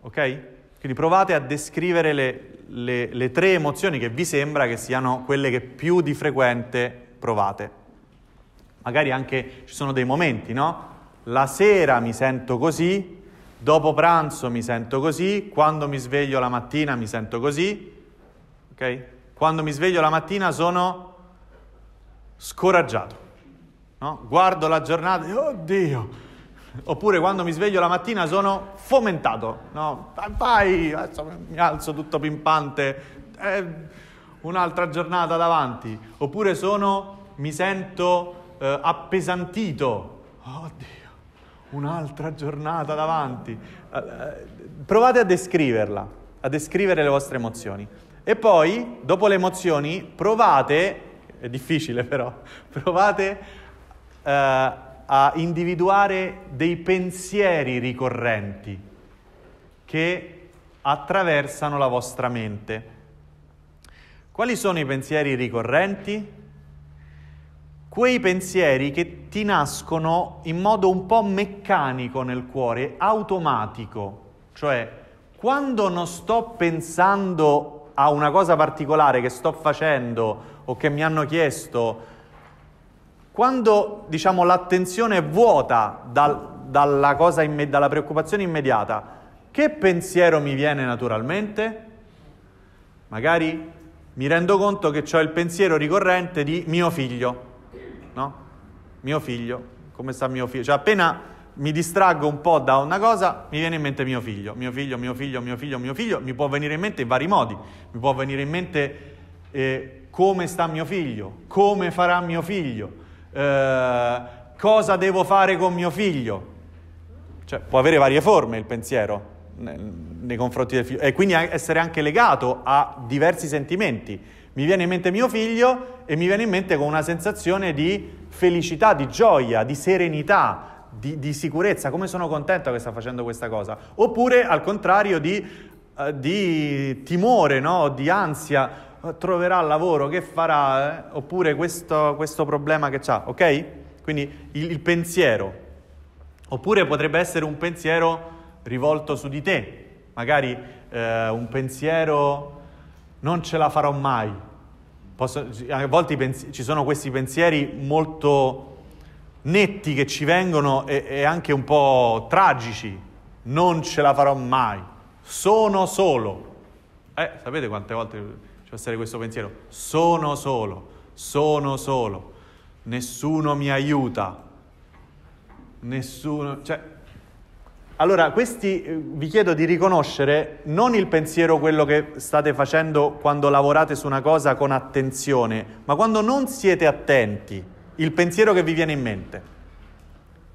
Ok? Quindi provate a descrivere le, le, le tre emozioni che vi sembra che siano quelle che più di frequente provate. Magari anche ci sono dei momenti, no? La sera mi sento così, dopo pranzo mi sento così, quando mi sveglio la mattina mi sento così, ok? Quando mi sveglio la mattina sono scoraggiato, no? Guardo la giornata e oddio, Oppure quando mi sveglio la mattina sono fomentato, no? Vai, mi alzo tutto pimpante, è un'altra giornata davanti. Oppure sono, mi sento eh, appesantito. Oddio un'altra giornata davanti. Eh, provate a descriverla, a descrivere le vostre emozioni. E poi, dopo le emozioni, provate, è difficile però, [LAUGHS] provate eh, a individuare dei pensieri ricorrenti che attraversano la vostra mente. Quali sono i pensieri ricorrenti? Quei pensieri che ti nascono in modo un po' meccanico nel cuore, automatico, cioè quando non sto pensando a una cosa particolare che sto facendo o che mi hanno chiesto quando diciamo, l'attenzione è vuota dal, dalla, imme, dalla preoccupazione immediata, che pensiero mi viene naturalmente? Magari mi rendo conto che ho il pensiero ricorrente di mio figlio, no? Mio figlio, come sta mio figlio? Cioè appena mi distraggo un po' da una cosa, mi viene in mente mio figlio, mio figlio, mio figlio, mio figlio, mio figlio, mi può venire in mente in vari modi, mi può venire in mente eh, come sta mio figlio, come farà mio figlio, eh, cosa devo fare con mio figlio. Cioè, può avere varie forme il pensiero nei confronti del figlio e quindi essere anche legato a diversi sentimenti. Mi viene in mente mio figlio e mi viene in mente con una sensazione di felicità, di gioia, di serenità, di, di, sicurezza, come sono contento che sta facendo questa cosa, oppure al contrario di, uh, di timore, no? di ansia, troverà lavoro, che farà? Eh? Oppure questo, questo, problema che ha, ok? Quindi il, il pensiero. Oppure potrebbe essere un pensiero rivolto su di te, magari eh, un pensiero non ce la farò mai. Posso, a volte pensi- ci sono questi pensieri molto netti che ci vengono e, e anche un po' tragici. Non ce la farò mai. Sono solo. Eh, sapete quante volte passare questo pensiero. Sono solo, sono solo, nessuno mi aiuta, nessuno... Cioè, allora, questi eh, vi chiedo di riconoscere non il pensiero quello che state facendo quando lavorate su una cosa con attenzione, ma quando non siete attenti, il pensiero che vi viene in mente,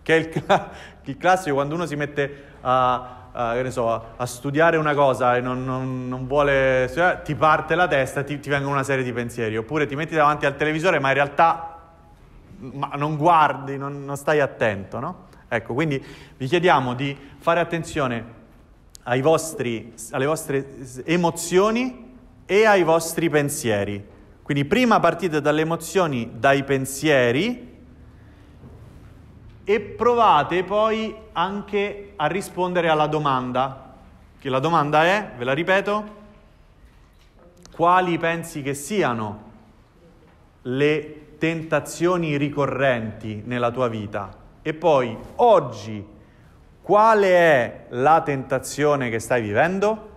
che è il, cl- il classico quando uno si mette a... Uh, eh, che ne so, a studiare una cosa e non, non, non vuole studiare, ti parte la testa e ti, ti vengono una serie di pensieri. Oppure ti metti davanti al televisore ma in realtà mm, ma non guardi, non, non stai attento, no? Ecco, quindi vi chiediamo di fare attenzione vostri, alle vostre emozioni e ai vostri pensieri. Quindi prima partite dalle emozioni, dai pensieri, e provate poi anche a rispondere alla domanda, che la domanda è, ve la ripeto, quali pensi che siano le tentazioni ricorrenti nella tua vita? E poi oggi, qual è la tentazione che stai vivendo?